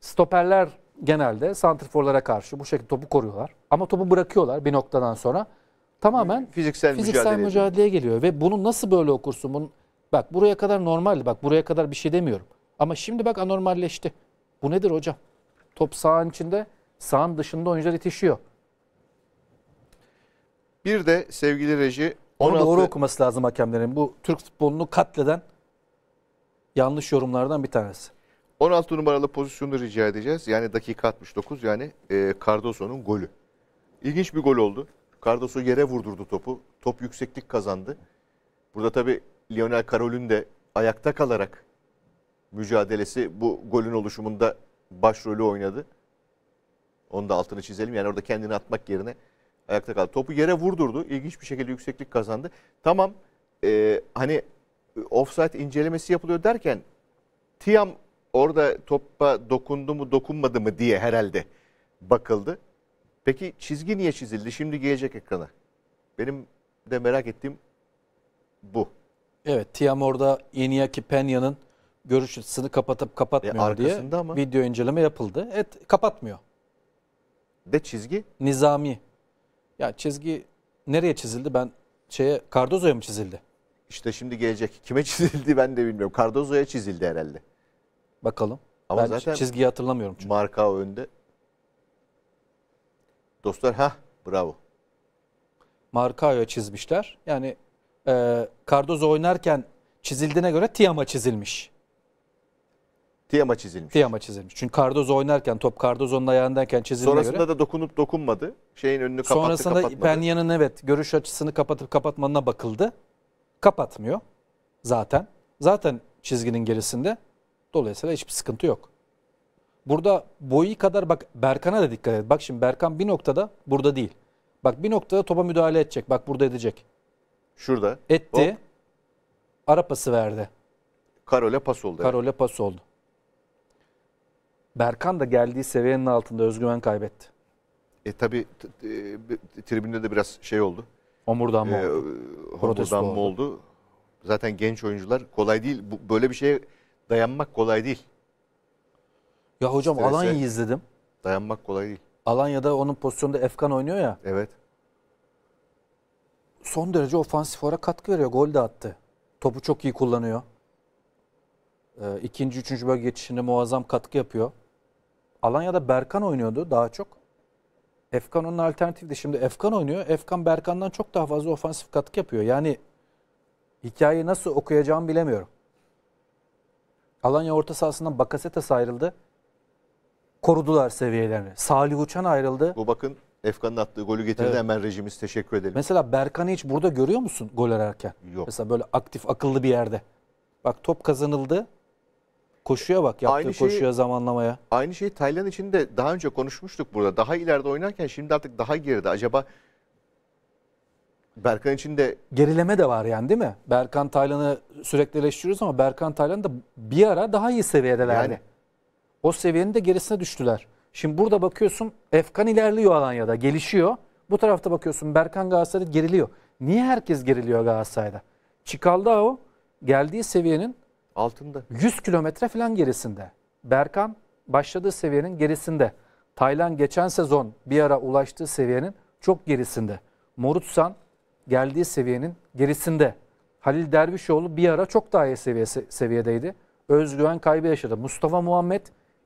Stoperler genelde santriforlara karşı bu şekilde topu koruyorlar. Ama topu bırakıyorlar bir noktadan sonra. Tamamen fiziksel, fiziksel mücadele mücadeleye geliyor. Ve bunu nasıl böyle okursun? Bunun, bak buraya kadar normaldi. Bak buraya kadar bir şey demiyorum. Ama şimdi bak anormalleşti. Bu nedir hocam? Top sağın içinde, sağın dışında oyuncular yetişiyor. Bir de sevgili reji... Onu doğru okuması lazım hakemlerin. Bu Türk futbolunu katleden yanlış yorumlardan bir tanesi. 16 numaralı pozisyonu rica edeceğiz. Yani dakika 69 yani e, Cardoso'nun golü. İlginç bir gol oldu. Cardoso yere vurdurdu topu. Top yükseklik kazandı. Burada tabii Lionel Carol'ün de ayakta kalarak mücadelesi bu golün oluşumunda başrolü oynadı. Onu da altını çizelim. Yani orada kendini atmak yerine ayakta kaldı. Topu yere vurdurdu. İlginç bir şekilde yükseklik kazandı. Tamam e, hani e, offside incelemesi yapılıyor derken Tiam orada topa dokundu mu dokunmadı mı diye herhalde bakıldı. Peki çizgi niye çizildi? Şimdi gelecek ekrana. Benim de merak ettiğim bu. Evet Tiam orada Iñaki Penya'nın görüşünü kapatıp kapatmıyor e, diye ama. video inceleme yapıldı. Evet kapatmıyor. De çizgi? Nizami. Ya çizgi nereye çizildi? Ben şeye Cardozo'ya mı çizildi? İşte şimdi gelecek. Kime çizildi ben de bilmiyorum. Cardozo'ya çizildi herhalde. Bakalım. Ama ben zaten çizgiyi hatırlamıyorum çünkü. Marka önde. Dostlar ha bravo. Markao'ya çizmişler. Yani e, Cardozo oynarken çizildiğine göre Tiam'a çizilmiş. Tiyama çizilmiş. Tiyama çizilmiş. Çünkü Cardozo oynarken top Cardozo'nun ayağındayken çizildiğine Sonrasında göre, da dokunup dokunmadı. Şeyin önünü kapattı Sonrasında kapatmadı. Penya'nın evet görüş açısını kapatıp kapatmanına bakıldı. Kapatmıyor zaten. Zaten çizginin gerisinde. Dolayısıyla hiçbir sıkıntı yok. Burada boyu kadar bak Berkan'a da dikkat et. Bak şimdi Berkan bir noktada burada değil. Bak bir noktada topa müdahale edecek. Bak burada edecek. Şurada. Etti. Hop. Ara pası verdi. Karole pas oldu. Karole yani. pas oldu. Berkan da geldiği seviyenin altında özgüven kaybetti. E tabi e, tribünde de biraz şey oldu. Omurdan mı e, oldu? E, mı oldu. Zaten genç oyuncular kolay değil. Bu, böyle bir şeye dayanmak kolay değil. Ya hocam Strese Alanya'yı izledim. Dayanmak kolay değil. Alanya'da onun pozisyonunda Efkan oynuyor ya. Evet. Son derece ofansif olarak katkı veriyor. Gol de attı. Topu çok iyi kullanıyor. E, ikinci, üçüncü bölge geçişinde muazzam katkı yapıyor. Alanya'da Berkan oynuyordu daha çok. Efkan onun alternatifti. Şimdi Efkan oynuyor. Efkan Berkan'dan çok daha fazla ofansif katkı yapıyor. Yani hikayeyi nasıl okuyacağımı bilemiyorum. Alanya orta sahasından Bakasetas ayrıldı. Korudular seviyelerini. Salih Uçan ayrıldı. Bu bakın Efkan'ın attığı golü getirdi evet. hemen rejimiz teşekkür edelim. Mesela Berkan'ı hiç burada görüyor musun gol ararken? Yok. Mesela böyle aktif akıllı bir yerde. Bak top kazanıldı. Koşuya bak yaptığı aynı şeyi, koşuya zamanlamaya. Aynı şeyi Taylan için de daha önce konuşmuştuk burada. Daha ileride oynarken şimdi artık daha geride. Acaba Berkan için de... Gerileme de var yani değil mi? Berkan Taylan'ı sürekli eleştiriyoruz ama Berkan Taylan da bir ara daha iyi seviyedelerdi. Yani. O seviyenin de gerisine düştüler. Şimdi burada bakıyorsun Efkan ilerliyor Alanya'da gelişiyor. Bu tarafta bakıyorsun Berkan Galatasaray'da geriliyor. Niye herkes geriliyor Galatasaray'da? o geldiği seviyenin Altında. 100 kilometre falan gerisinde. Berkan başladığı seviyenin gerisinde. Taylan geçen sezon bir ara ulaştığı seviyenin çok gerisinde. Morutsan geldiği seviyenin gerisinde. Halil Dervişoğlu bir ara çok daha iyi seviyesi, seviyedeydi. Özgüven kaybı yaşadı. Mustafa Muhammed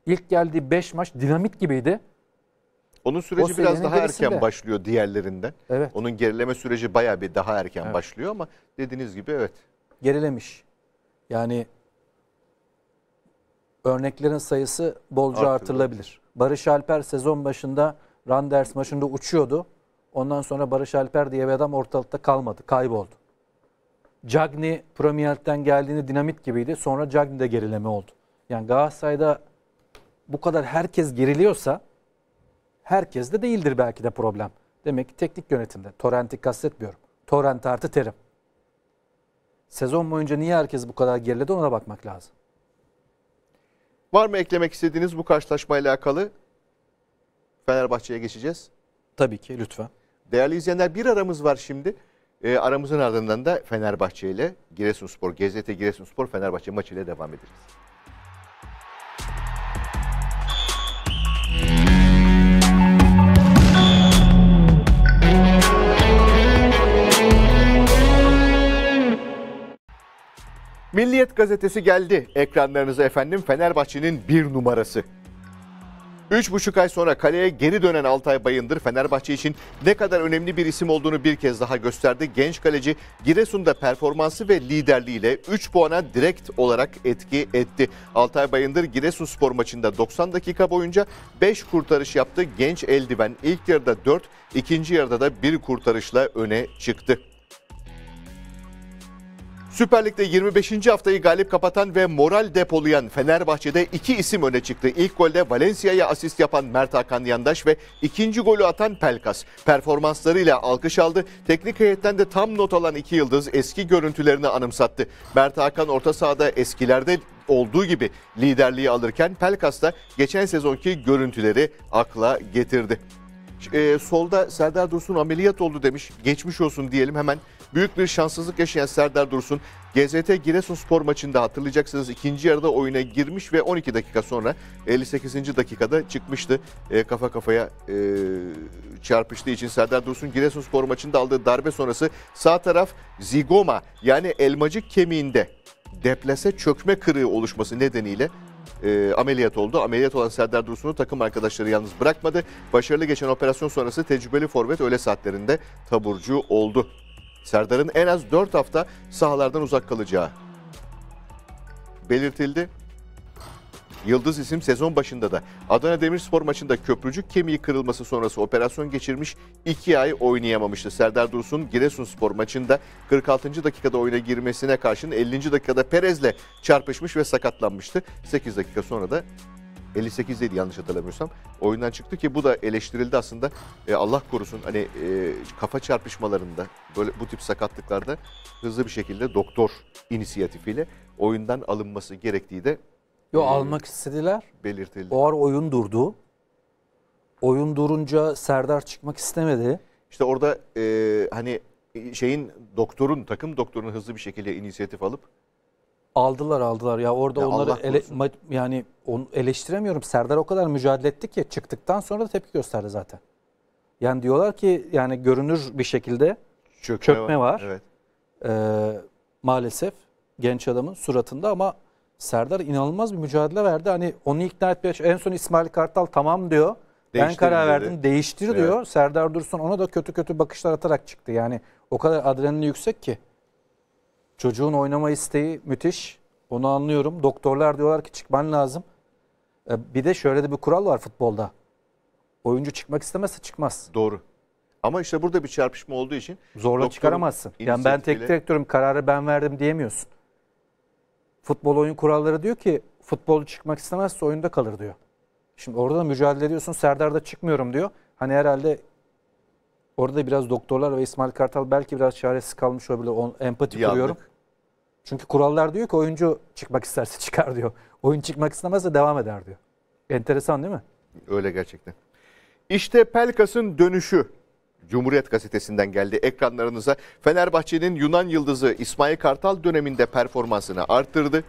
ilk geldiği 5 maç dinamit gibiydi. Onun süreci biraz daha gerisinde. erken başlıyor diğerlerinden. Evet. Onun gerileme süreci baya bir daha erken evet. başlıyor ama dediğiniz gibi evet. Gerilemiş. Yani örneklerin sayısı bolca Artırdı. artırılabilir. Barış Alper sezon başında Randers maçında uçuyordu. Ondan sonra Barış Alper diye bir adam ortalıkta kalmadı, kayboldu. Cagney Premier'den geldiğinde dinamit gibiydi. Sonra Cagney'de gerileme oldu. Yani Galatasaray'da bu kadar herkes geriliyorsa herkes de değildir belki de problem. Demek ki teknik yönetimde. Torrent'i kastetmiyorum. Torrent artı terim. Sezon boyunca niye herkes bu kadar geriledi ona bakmak lazım. Var mı eklemek istediğiniz bu karşılaşmayla alakalı? Fenerbahçe'ye geçeceğiz. Tabii ki lütfen. Değerli izleyenler bir aramız var şimdi. E, aramızın ardından da Fenerbahçe ile Giresunspor, GZT Giresunspor Fenerbahçe maçı ile devam ederiz. Milliyet gazetesi geldi ekranlarınıza efendim Fenerbahçe'nin bir numarası. 3,5 ay sonra kaleye geri dönen Altay Bayındır Fenerbahçe için ne kadar önemli bir isim olduğunu bir kez daha gösterdi. Genç kaleci Giresun'da performansı ve liderliğiyle 3 puana direkt olarak etki etti. Altay Bayındır Giresun spor maçında 90 dakika boyunca 5 kurtarış yaptı. Genç eldiven ilk yarıda 4, ikinci yarıda da 1 kurtarışla öne çıktı. Süper Lig'de 25. haftayı galip kapatan ve moral depolayan Fenerbahçe'de iki isim öne çıktı. İlk golde Valencia'ya asist yapan Mert Hakan Yandaş ve ikinci golü atan Pelkas. Performanslarıyla alkış aldı. Teknik heyetten de tam not alan iki yıldız eski görüntülerini anımsattı. Mert Hakan orta sahada eskilerde olduğu gibi liderliği alırken Pelkas da geçen sezonki görüntüleri akla getirdi. Ee, solda Serdar Dursun ameliyat oldu demiş. Geçmiş olsun diyelim hemen Büyük bir şanssızlık yaşayan Serdar Dursun GZT Giresun Spor maçında hatırlayacaksınız ikinci yarıda oyuna girmiş ve 12 dakika sonra 58. dakikada çıkmıştı. E, kafa kafaya e, çarpıştığı için Serdar Dursun Giresun Spor maçında aldığı darbe sonrası sağ taraf zigoma yani elmacık kemiğinde deplase çökme kırığı oluşması nedeniyle e, ameliyat oldu. Ameliyat olan Serdar Dursun'u takım arkadaşları yalnız bırakmadı. Başarılı geçen operasyon sonrası tecrübeli forvet öğle saatlerinde taburcu oldu. Serdar'ın en az 4 hafta sahalardan uzak kalacağı belirtildi. Yıldız isim sezon başında da Adana Demirspor maçında köprücük kemiği kırılması sonrası operasyon geçirmiş 2 ay oynayamamıştı. Serdar Dursun Giresunspor maçında 46. dakikada oyuna girmesine karşın 50. dakikada Perez'le çarpışmış ve sakatlanmıştı. 8 dakika sonra da 58'deydi yanlış hatırlamıyorsam. Oyundan çıktı ki bu da eleştirildi aslında. E, Allah korusun hani e, kafa çarpışmalarında böyle bu tip sakatlıklarda hızlı bir şekilde doktor inisiyatifiyle oyundan alınması gerektiği de Yo, e, almak istediler. belirtildi. O ara oyun durdu. Oyun durunca Serdar çıkmak istemedi. İşte orada e, hani şeyin doktorun takım doktorun hızlı bir şekilde inisiyatif alıp Aldılar aldılar ya orada Ya onları ele- ma- yani onu eleştiremiyorum. Serdar o kadar mücadele etti ki çıktıktan sonra da tepki gösterdi zaten. Yani diyorlar ki yani görünür bir şekilde Çökme, Çökme var. Evet. Ee, maalesef genç adamın suratında ama Serdar inanılmaz bir mücadele verdi. Hani onu ikna etmeye en son İsmail Kartal tamam diyor. Ben Değiştirin karar dedi. verdim değiştir Evet. diyor. Serdar Dursun ona da kötü kötü bakışlar atarak çıktı. Yani o kadar adrenalin yüksek ki. Çocuğun oynama isteği müthiş. Onu anlıyorum. Doktorlar diyorlar ki çıkman lazım. E, bir de şöyle de bir kural var futbolda. Oyuncu çıkmak istemezse çıkmaz. Doğru. Ama işte burada bir çarpışma olduğu için zorla çıkaramazsın. Yani ben tek direktörüm kararı ben verdim diyemiyorsun. Futbol oyun kuralları diyor ki futbolcu çıkmak istemezse oyunda kalır diyor. Şimdi orada mücadele ediyorsun. Serdar da çıkmıyorum diyor. Hani herhalde orada da biraz doktorlar ve İsmail Kartal belki biraz çaresiz kalmış olabilir. On, empati Yandık. kuruyorum. Çünkü kurallar diyor ki oyuncu çıkmak isterse çıkar diyor. Oyun çıkmak istemezse devam eder diyor. Enteresan değil mi? Öyle gerçekten. İşte Pelkas'ın dönüşü. Cumhuriyet gazetesinden geldi ekranlarınıza. Fenerbahçe'nin Yunan yıldızı İsmail Kartal döneminde performansını arttırdı.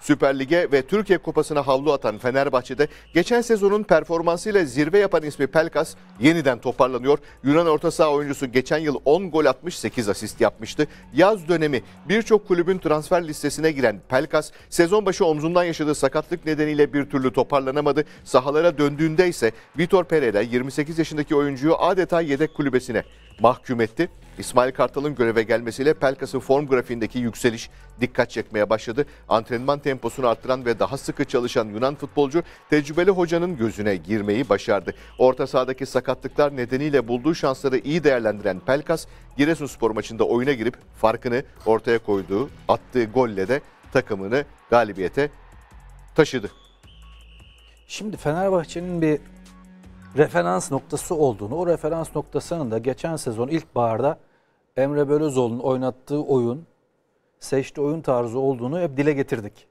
Süper Lig'e ve Türkiye Kupası'na havlu atan Fenerbahçe'de geçen sezonun performansıyla zirve yapan ismi Pelkas yeniden toparlanıyor. Yunan orta saha oyuncusu geçen yıl 10 gol atmış 8 asist yapmıştı. Yaz dönemi birçok kulübün transfer listesine giren Pelkas sezon başı omzundan yaşadığı sakatlık nedeniyle bir türlü toparlanamadı. Sahalara döndüğünde ise Vitor Pereira 28 yaşındaki oyuncuyu adeta yedek kulübesine mahkum etti. İsmail Kartal'ın göreve gelmesiyle Pelkas'ın form grafiğindeki yükseliş dikkat çekmeye başladı. Antrenman temposunu arttıran ve daha sıkı çalışan Yunan futbolcu tecrübeli hocanın gözüne girmeyi başardı. Orta sahadaki sakatlıklar nedeniyle bulduğu şansları iyi değerlendiren Pelkas, Giresunspor maçında oyuna girip farkını ortaya koyduğu, attığı golle de takımını galibiyete taşıdı. Şimdi Fenerbahçe'nin bir referans noktası olduğunu, o referans noktasının da geçen sezon ilk baharda Emre Belözoğlu'nun oynattığı oyun, seçtiği oyun tarzı olduğunu hep dile getirdik.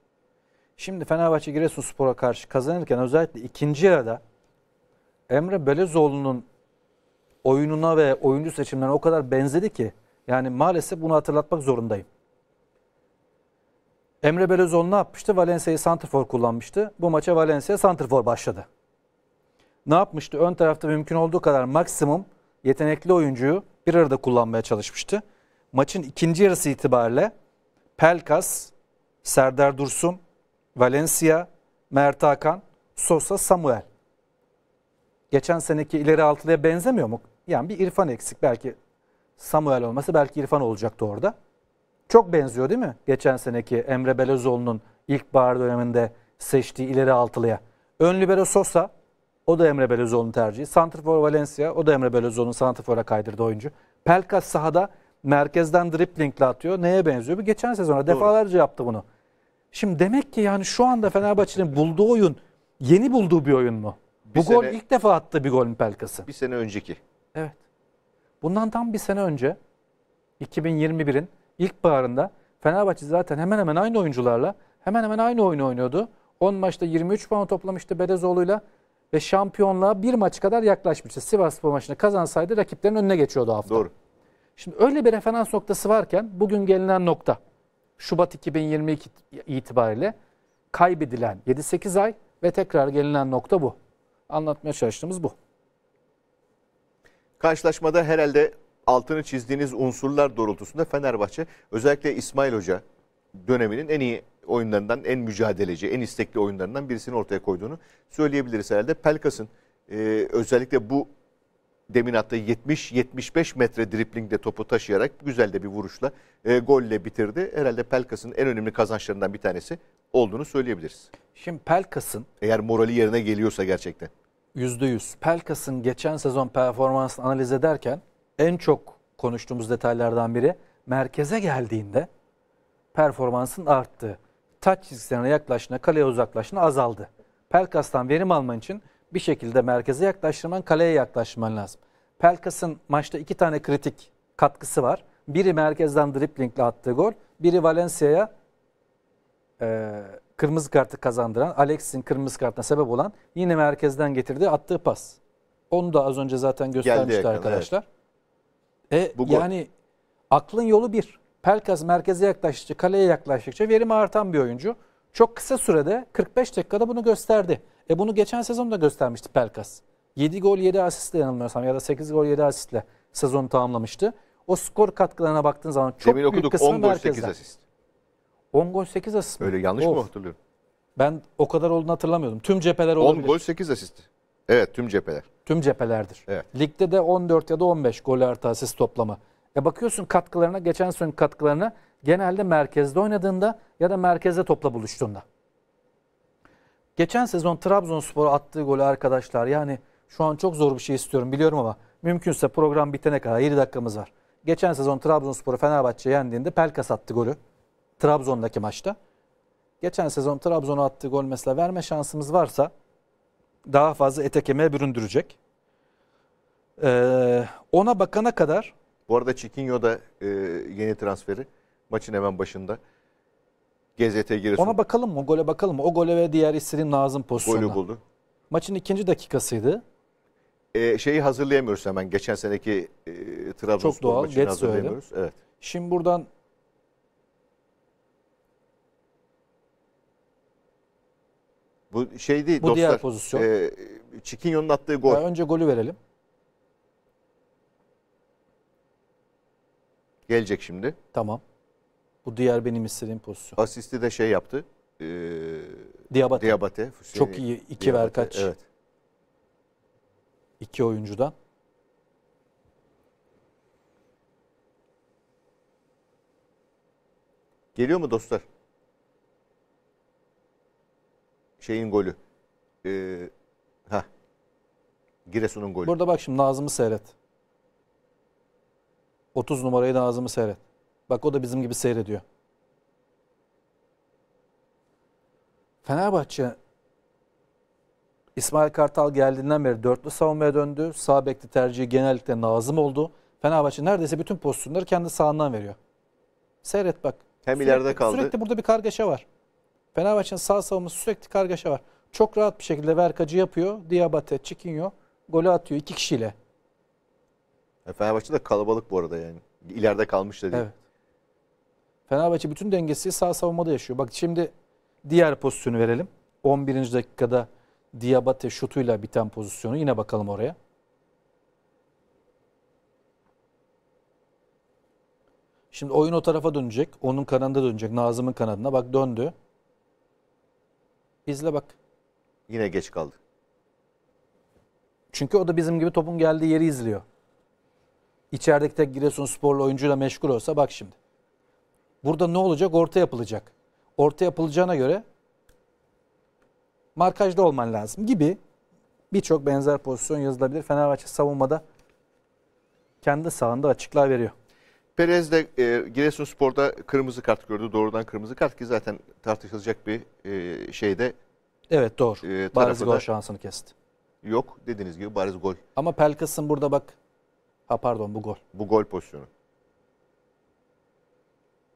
Şimdi Fenerbahçe Giresunspor'a karşı kazanırken özellikle ikinci yarıda Emre Belözoğlu'nun oyununa ve oyuncu seçimlerine o kadar benzedi ki yani maalesef bunu hatırlatmak zorundayım. Emre Belözoğlu ne yapmıştı? Valencia'yı santrfor kullanmıştı. Bu maça Valencia santrfor başladı ne yapmıştı? Ön tarafta mümkün olduğu kadar maksimum yetenekli oyuncuyu bir arada kullanmaya çalışmıştı. Maçın ikinci yarısı itibariyle Pelkas, Serdar Dursun, Valencia, Mert Hakan, Sosa, Samuel. Geçen seneki ileri altılıya benzemiyor mu? Yani bir İrfan eksik. Belki Samuel olması belki İrfan olacaktı orada. Çok benziyor değil mi? Geçen seneki Emre Belözoğlu'nun ilk bahar döneminde seçtiği ileri altılıya. Ön libero Sosa, o da Emre Belözoğlu'nun tercihi. Santrfor Valencia. O da Emre Belözoğlu'nun Santrfor'a kaydırdığı oyuncu. Pelkas sahada merkezden driplingle atıyor. Neye benziyor? Bu geçen sezona defalarca yaptı bunu. Şimdi demek ki yani şu anda Fenerbahçe'nin bulduğu oyun yeni bulduğu bir oyun mu? Bir Bu sene, gol ilk defa attı bir golün Pelkas'ı. Bir sene önceki. Evet. Bundan tam bir sene önce 2021'in ilk baharında Fenerbahçe zaten hemen hemen aynı oyuncularla hemen hemen aynı oyunu oynuyordu. 10 maçta 23 puan toplamıştı Bedezoğlu'yla ve şampiyonluğa bir maç kadar yaklaşmıştı. Sivas Spor maçını kazansaydı rakiplerin önüne geçiyordu hafta. Doğru. Şimdi öyle bir referans noktası varken bugün gelinen nokta Şubat 2022 itibariyle kaybedilen 7-8 ay ve tekrar gelinen nokta bu. Anlatmaya çalıştığımız bu. Karşılaşmada herhalde altını çizdiğiniz unsurlar doğrultusunda Fenerbahçe özellikle İsmail Hoca döneminin en iyi oyunlarından en mücadeleci, en istekli oyunlarından birisini ortaya koyduğunu söyleyebiliriz herhalde. Pelkas'ın e, özellikle bu demin hatta 70-75 metre driplingde topu taşıyarak güzel de bir vuruşla e, golle bitirdi. Herhalde Pelkas'ın en önemli kazançlarından bir tanesi olduğunu söyleyebiliriz. Şimdi Pelkas'ın... Eğer morali yerine geliyorsa gerçekten. %100. Pelkas'ın geçen sezon performansını analiz ederken en çok konuştuğumuz detaylardan biri merkeze geldiğinde performansın arttı taç çizgisine yaklaştığında kaleye uzaklaştığında azaldı. Pelkas'tan verim alman için bir şekilde merkeze yaklaştırman, kaleye yaklaşman lazım. Pelkas'ın maçta iki tane kritik katkısı var. Biri merkezden driplingle attığı gol, biri Valencia'ya e, kırmızı kartı kazandıran, Alex'in kırmızı kartına sebep olan yine merkezden getirdiği attığı pas. Onu da az önce zaten göstermişti arkadaşlar. Evet. E, Bu yani aklın yolu bir. Pelkas merkeze yaklaştıkça, kaleye yaklaştıkça verimi artan bir oyuncu. Çok kısa sürede 45 dakikada bunu gösterdi. E bunu geçen sezon da göstermişti Pelkas. 7 gol 7 asistle yanılmıyorsam ya da 8 gol 7 asistle sezonu tamamlamıştı. O skor katkılarına baktığın zaman çok Demin büyük okuduk, kısmı 10 gol 8 asist. 10 gol 8 asist mi? Öyle yanlış of. mı hatırlıyorum? Ben o kadar olduğunu hatırlamıyordum. Tüm cepheler olabilir. 10 gol 8 asist. Evet tüm cepheler. Tüm cephelerdir. Evet. Ligde de 14 ya da 15 gol artı asist toplamı. Ya bakıyorsun katkılarına, geçen sezon katkılarına genelde merkezde oynadığında ya da merkezde topla buluştuğunda. Geçen sezon Trabzonspor attığı golü arkadaşlar yani şu an çok zor bir şey istiyorum biliyorum ama mümkünse program bitene kadar 7 dakikamız var. Geçen sezon Trabzonspor'u Fenerbahçe yendiğinde Pelkas attı golü. Trabzon'daki maçta. Geçen sezon Trabzon'a attığı gol mesela verme şansımız varsa daha fazla etekemeye büründürecek. Ee, ona bakana kadar bu arada Çikinyo da e, yeni transferi. Maçın hemen başında. GZT giriyor. Ona bakalım mı? O gole bakalım mı? O gole ve diğer istediğin Nazım pozisyonu. Golü buldu. Maçın ikinci dakikasıydı. E, şeyi hazırlayamıyoruz hemen. Geçen seneki e, Trabzonspor Çok doğal. maçını Geç hazırlayamıyoruz. Söyledim. Evet. Şimdi buradan Bu şey değil Bu dostlar. diğer pozisyon. E, Çikinyo'nun attığı gol. Ya önce golü verelim. Gelecek şimdi. Tamam. Bu diğer benim istediğim pozisyon. Asisti de şey yaptı. E, Diabate. Diabate. Hüseyin, Çok iyi. iki Diabate, ver kaç. Evet. İki oyuncudan. Geliyor mu dostlar? Şeyin golü. Ee, ha. Giresun'un golü. Burada bak şimdi Nazım'ı seyret. 30 numarayı da Nazım'ı seyret. Bak o da bizim gibi seyrediyor. Fenerbahçe İsmail Kartal geldiğinden beri dörtlü savunmaya döndü. Sağ bekli tercihi genellikle Nazım oldu. Fenerbahçe neredeyse bütün pozisyonları kendi sağından veriyor. Seyret bak. Hem sürekli, ileride kaldı. Sürekli burada bir kargaşa var. Fenerbahçe'nin sağ savunması sürekli kargaşa var. Çok rahat bir şekilde Verkacı yapıyor. Diabate, Çikinyo golü atıyor iki kişiyle. E, Fenerbahçe de kalabalık bu arada yani. İleride kalmış dedi. Evet. Fenerbahçe bütün dengesi sağ savunmada yaşıyor. Bak şimdi diğer pozisyonu verelim. 11. dakikada Diabate şutuyla biten pozisyonu. Yine bakalım oraya. Şimdi oyun o tarafa dönecek. Onun kanadına dönecek. Nazım'ın kanadına. Bak döndü. İzle bak. Yine geç kaldı. Çünkü o da bizim gibi topun geldiği yeri izliyor. İçerideki tek Giresunsporlu oyuncuyla meşgul olsa bak şimdi. Burada ne olacak? Orta yapılacak. Orta yapılacağına göre markajda olman lazım gibi birçok benzer pozisyon yazılabilir. Fenerbahçe savunmada kendi sahanda açıklar veriyor. Perez de e, Giresunspor'da kırmızı kart gördü. Doğrudan kırmızı kart ki zaten tartışılacak bir e, şeyde. Evet doğru. E, bariz gol şansını kesti. Yok dediğiniz gibi bariz gol. Ama Pelkas'ın burada bak Ha pardon bu gol. Bu gol pozisyonu.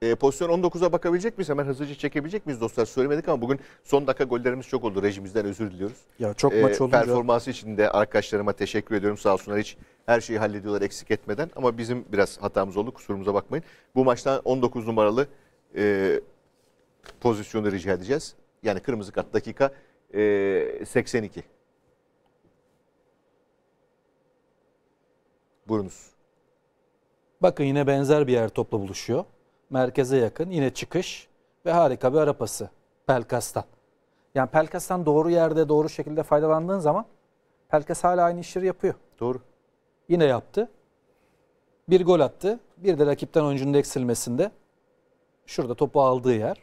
E, pozisyon 19'a bakabilecek miyiz? Hemen hızlıca çekebilecek miyiz dostlar? Söylemedik ama bugün son dakika gollerimiz çok oldu. Rejimizden özür diliyoruz. Ya çok e, maç olunca. Performansı için de arkadaşlarıma teşekkür ediyorum. Sağ olsunlar hiç her şeyi hallediyorlar eksik etmeden. Ama bizim biraz hatamız oldu. Kusurumuza bakmayın. Bu maçtan 19 numaralı e, pozisyonu rica edeceğiz. Yani kırmızı kart dakika e, 82. Buyurunuz. Bakın yine benzer bir yer topla buluşuyor. Merkeze yakın yine çıkış ve harika bir arapası Pelkas'tan. Yani Pelkas'tan doğru yerde doğru şekilde faydalandığın zaman Pelkas hala aynı işleri yapıyor. Doğru. Yine yaptı. Bir gol attı. Bir de rakipten oyuncunun eksilmesinde şurada topu aldığı yer.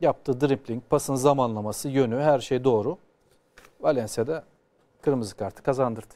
Yaptığı dripling, pasın zamanlaması, yönü her şey doğru. Valencia'da kırmızı kartı kazandırdı.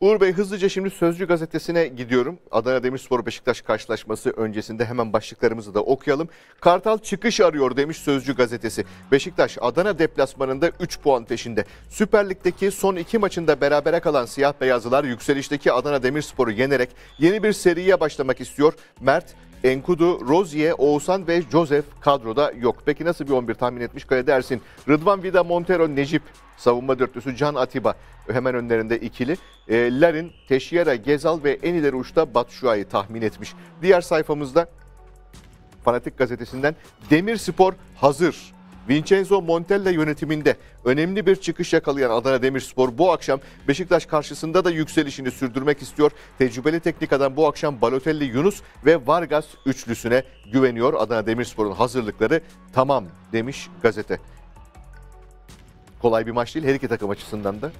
Uğur Bey hızlıca şimdi Sözcü gazetesine gidiyorum. Adana Demirspor Beşiktaş karşılaşması öncesinde hemen başlıklarımızı da okuyalım. Kartal çıkış arıyor demiş Sözcü gazetesi. Beşiktaş Adana deplasmanında 3 puan peşinde. Süper Lig'deki son 2 maçında berabere kalan siyah beyazlılar yükselişteki Adana Demirspor'u yenerek yeni bir seriye başlamak istiyor. Mert Enkudu, Rozier, Oğuzhan ve Joseph kadroda yok. Peki nasıl bir 11 tahmin etmiş Kaya dersin? Rıdvan Vida, Montero, Necip, savunma dörtlüsü Can Atiba hemen önlerinde ikili. E, Larin, Teşiyera, Gezal ve en ileri uçta Batşuay'ı tahmin etmiş. Diğer sayfamızda Fanatik gazetesinden Demir Spor hazır Vincenzo Montella yönetiminde önemli bir çıkış yakalayan Adana Demirspor bu akşam Beşiktaş karşısında da yükselişini sürdürmek istiyor. Tecrübeli teknik adam bu akşam Balotelli Yunus ve Vargas üçlüsüne güveniyor. Adana Demirspor'un hazırlıkları tamam demiş gazete. Kolay bir maç değil her iki takım açısından da.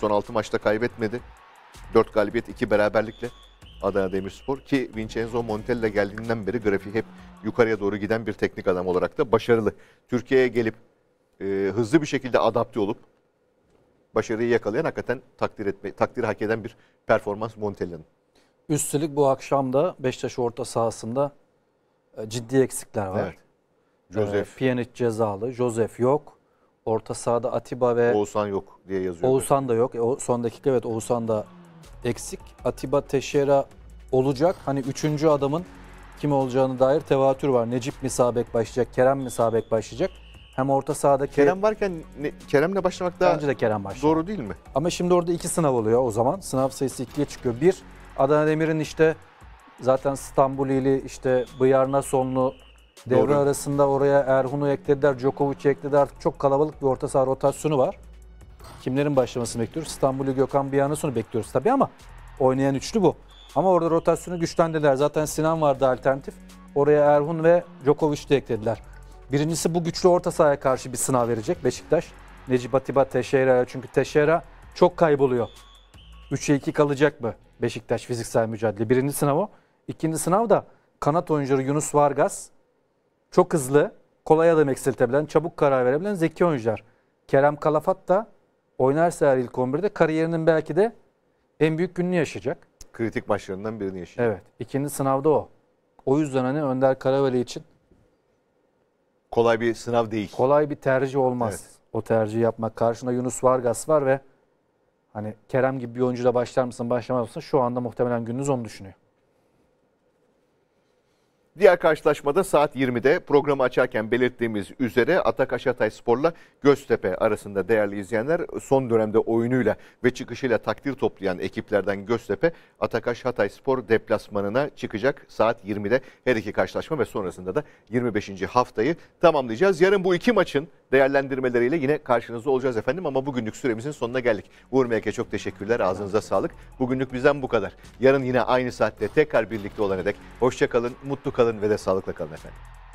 Son 6 maçta kaybetmedi. 4 galibiyet 2 beraberlikle. Adana Demirspor ki Vincenzo Montella geldiğinden beri grafiği hep yukarıya doğru giden bir teknik adam olarak da başarılı. Türkiye'ye gelip e, hızlı bir şekilde adapte olup başarıyı yakalayan hakikaten takdir etme takdir hak eden bir performans Montella'nın. Üstelik bu akşam da Beşiktaş orta sahasında e, ciddi eksikler var. Evet. Josef. E, Pjanic cezalı, Joseph yok. Orta sahada Atiba ve Oğuzhan yok diye yazıyor. Oğuzhan da yok. E, o son dakika evet Oğuzhan da eksik. Atiba Teşera olacak. Hani üçüncü adamın kim olacağını dair tevatür var. Necip mi sabek başlayacak, Kerem mi sabek başlayacak? Hem orta sahada Kerem varken ne, Kerem'le başlamak daha Bence de Kerem başlar. doğru değil mi? Ama şimdi orada iki sınav oluyor o zaman. Sınav sayısı ikiye çıkıyor. Bir, Adana Demir'in işte zaten Stambulili, işte Bıyar'na sonlu devre Doğru. arasında oraya Erhun'u eklediler, Djokovic'i eklediler. Artık çok kalabalık bir orta saha rotasyonu var. Kimlerin başlamasını bekliyoruz? İstanbul'u Gökhan Biyanası'nı bekliyoruz tabii ama oynayan üçlü bu. Ama orada rotasyonu güçlendiler. Zaten Sinan vardı alternatif. Oraya Erhun ve Djokovic de eklediler. Birincisi bu güçlü orta sahaya karşı bir sınav verecek Beşiktaş. Necip Atiba Teşeira çünkü Teşeira çok kayboluyor. 3'e 2 kalacak mı Beşiktaş fiziksel mücadele? Birinci sınav o. İkinci sınav da kanat oyuncuları Yunus Vargas. Çok hızlı, kolay adam eksiltebilen, çabuk karar verebilen zeki oyuncular. Kerem Kalafat da Oynarsa eğer ilk 11'de kariyerinin belki de en büyük gününü yaşayacak. Kritik maçlarından birini yaşayacak. Evet. İkinci sınavda o. O yüzden hani Önder Karaveli için kolay bir sınav değil. Kolay bir tercih olmaz. Evet. O tercihi yapmak. Karşında Yunus Vargas var ve hani Kerem gibi bir oyuncuyla başlar mısın başlamaz mısın şu anda muhtemelen gününüz onu düşünüyor. Diğer karşılaşmada saat 20'de programı açarken belirttiğimiz üzere Atak Aşatay Spor'la Göztepe arasında değerli izleyenler son dönemde oyunuyla ve çıkışıyla takdir toplayan ekiplerden Göztepe Atak Aşatay Spor deplasmanına çıkacak saat 20'de her iki karşılaşma ve sonrasında da 25. haftayı tamamlayacağız. Yarın bu iki maçın değerlendirmeleriyle yine karşınızda olacağız efendim ama bugünlük süremizin sonuna geldik. Uğur Melke çok teşekkürler. Ağzınıza sağlık. Bugünlük bizden bu kadar. Yarın yine aynı saatte tekrar birlikte olana dek hoşça kalın, mutlu kalın ve de sağlıkla kalın efendim.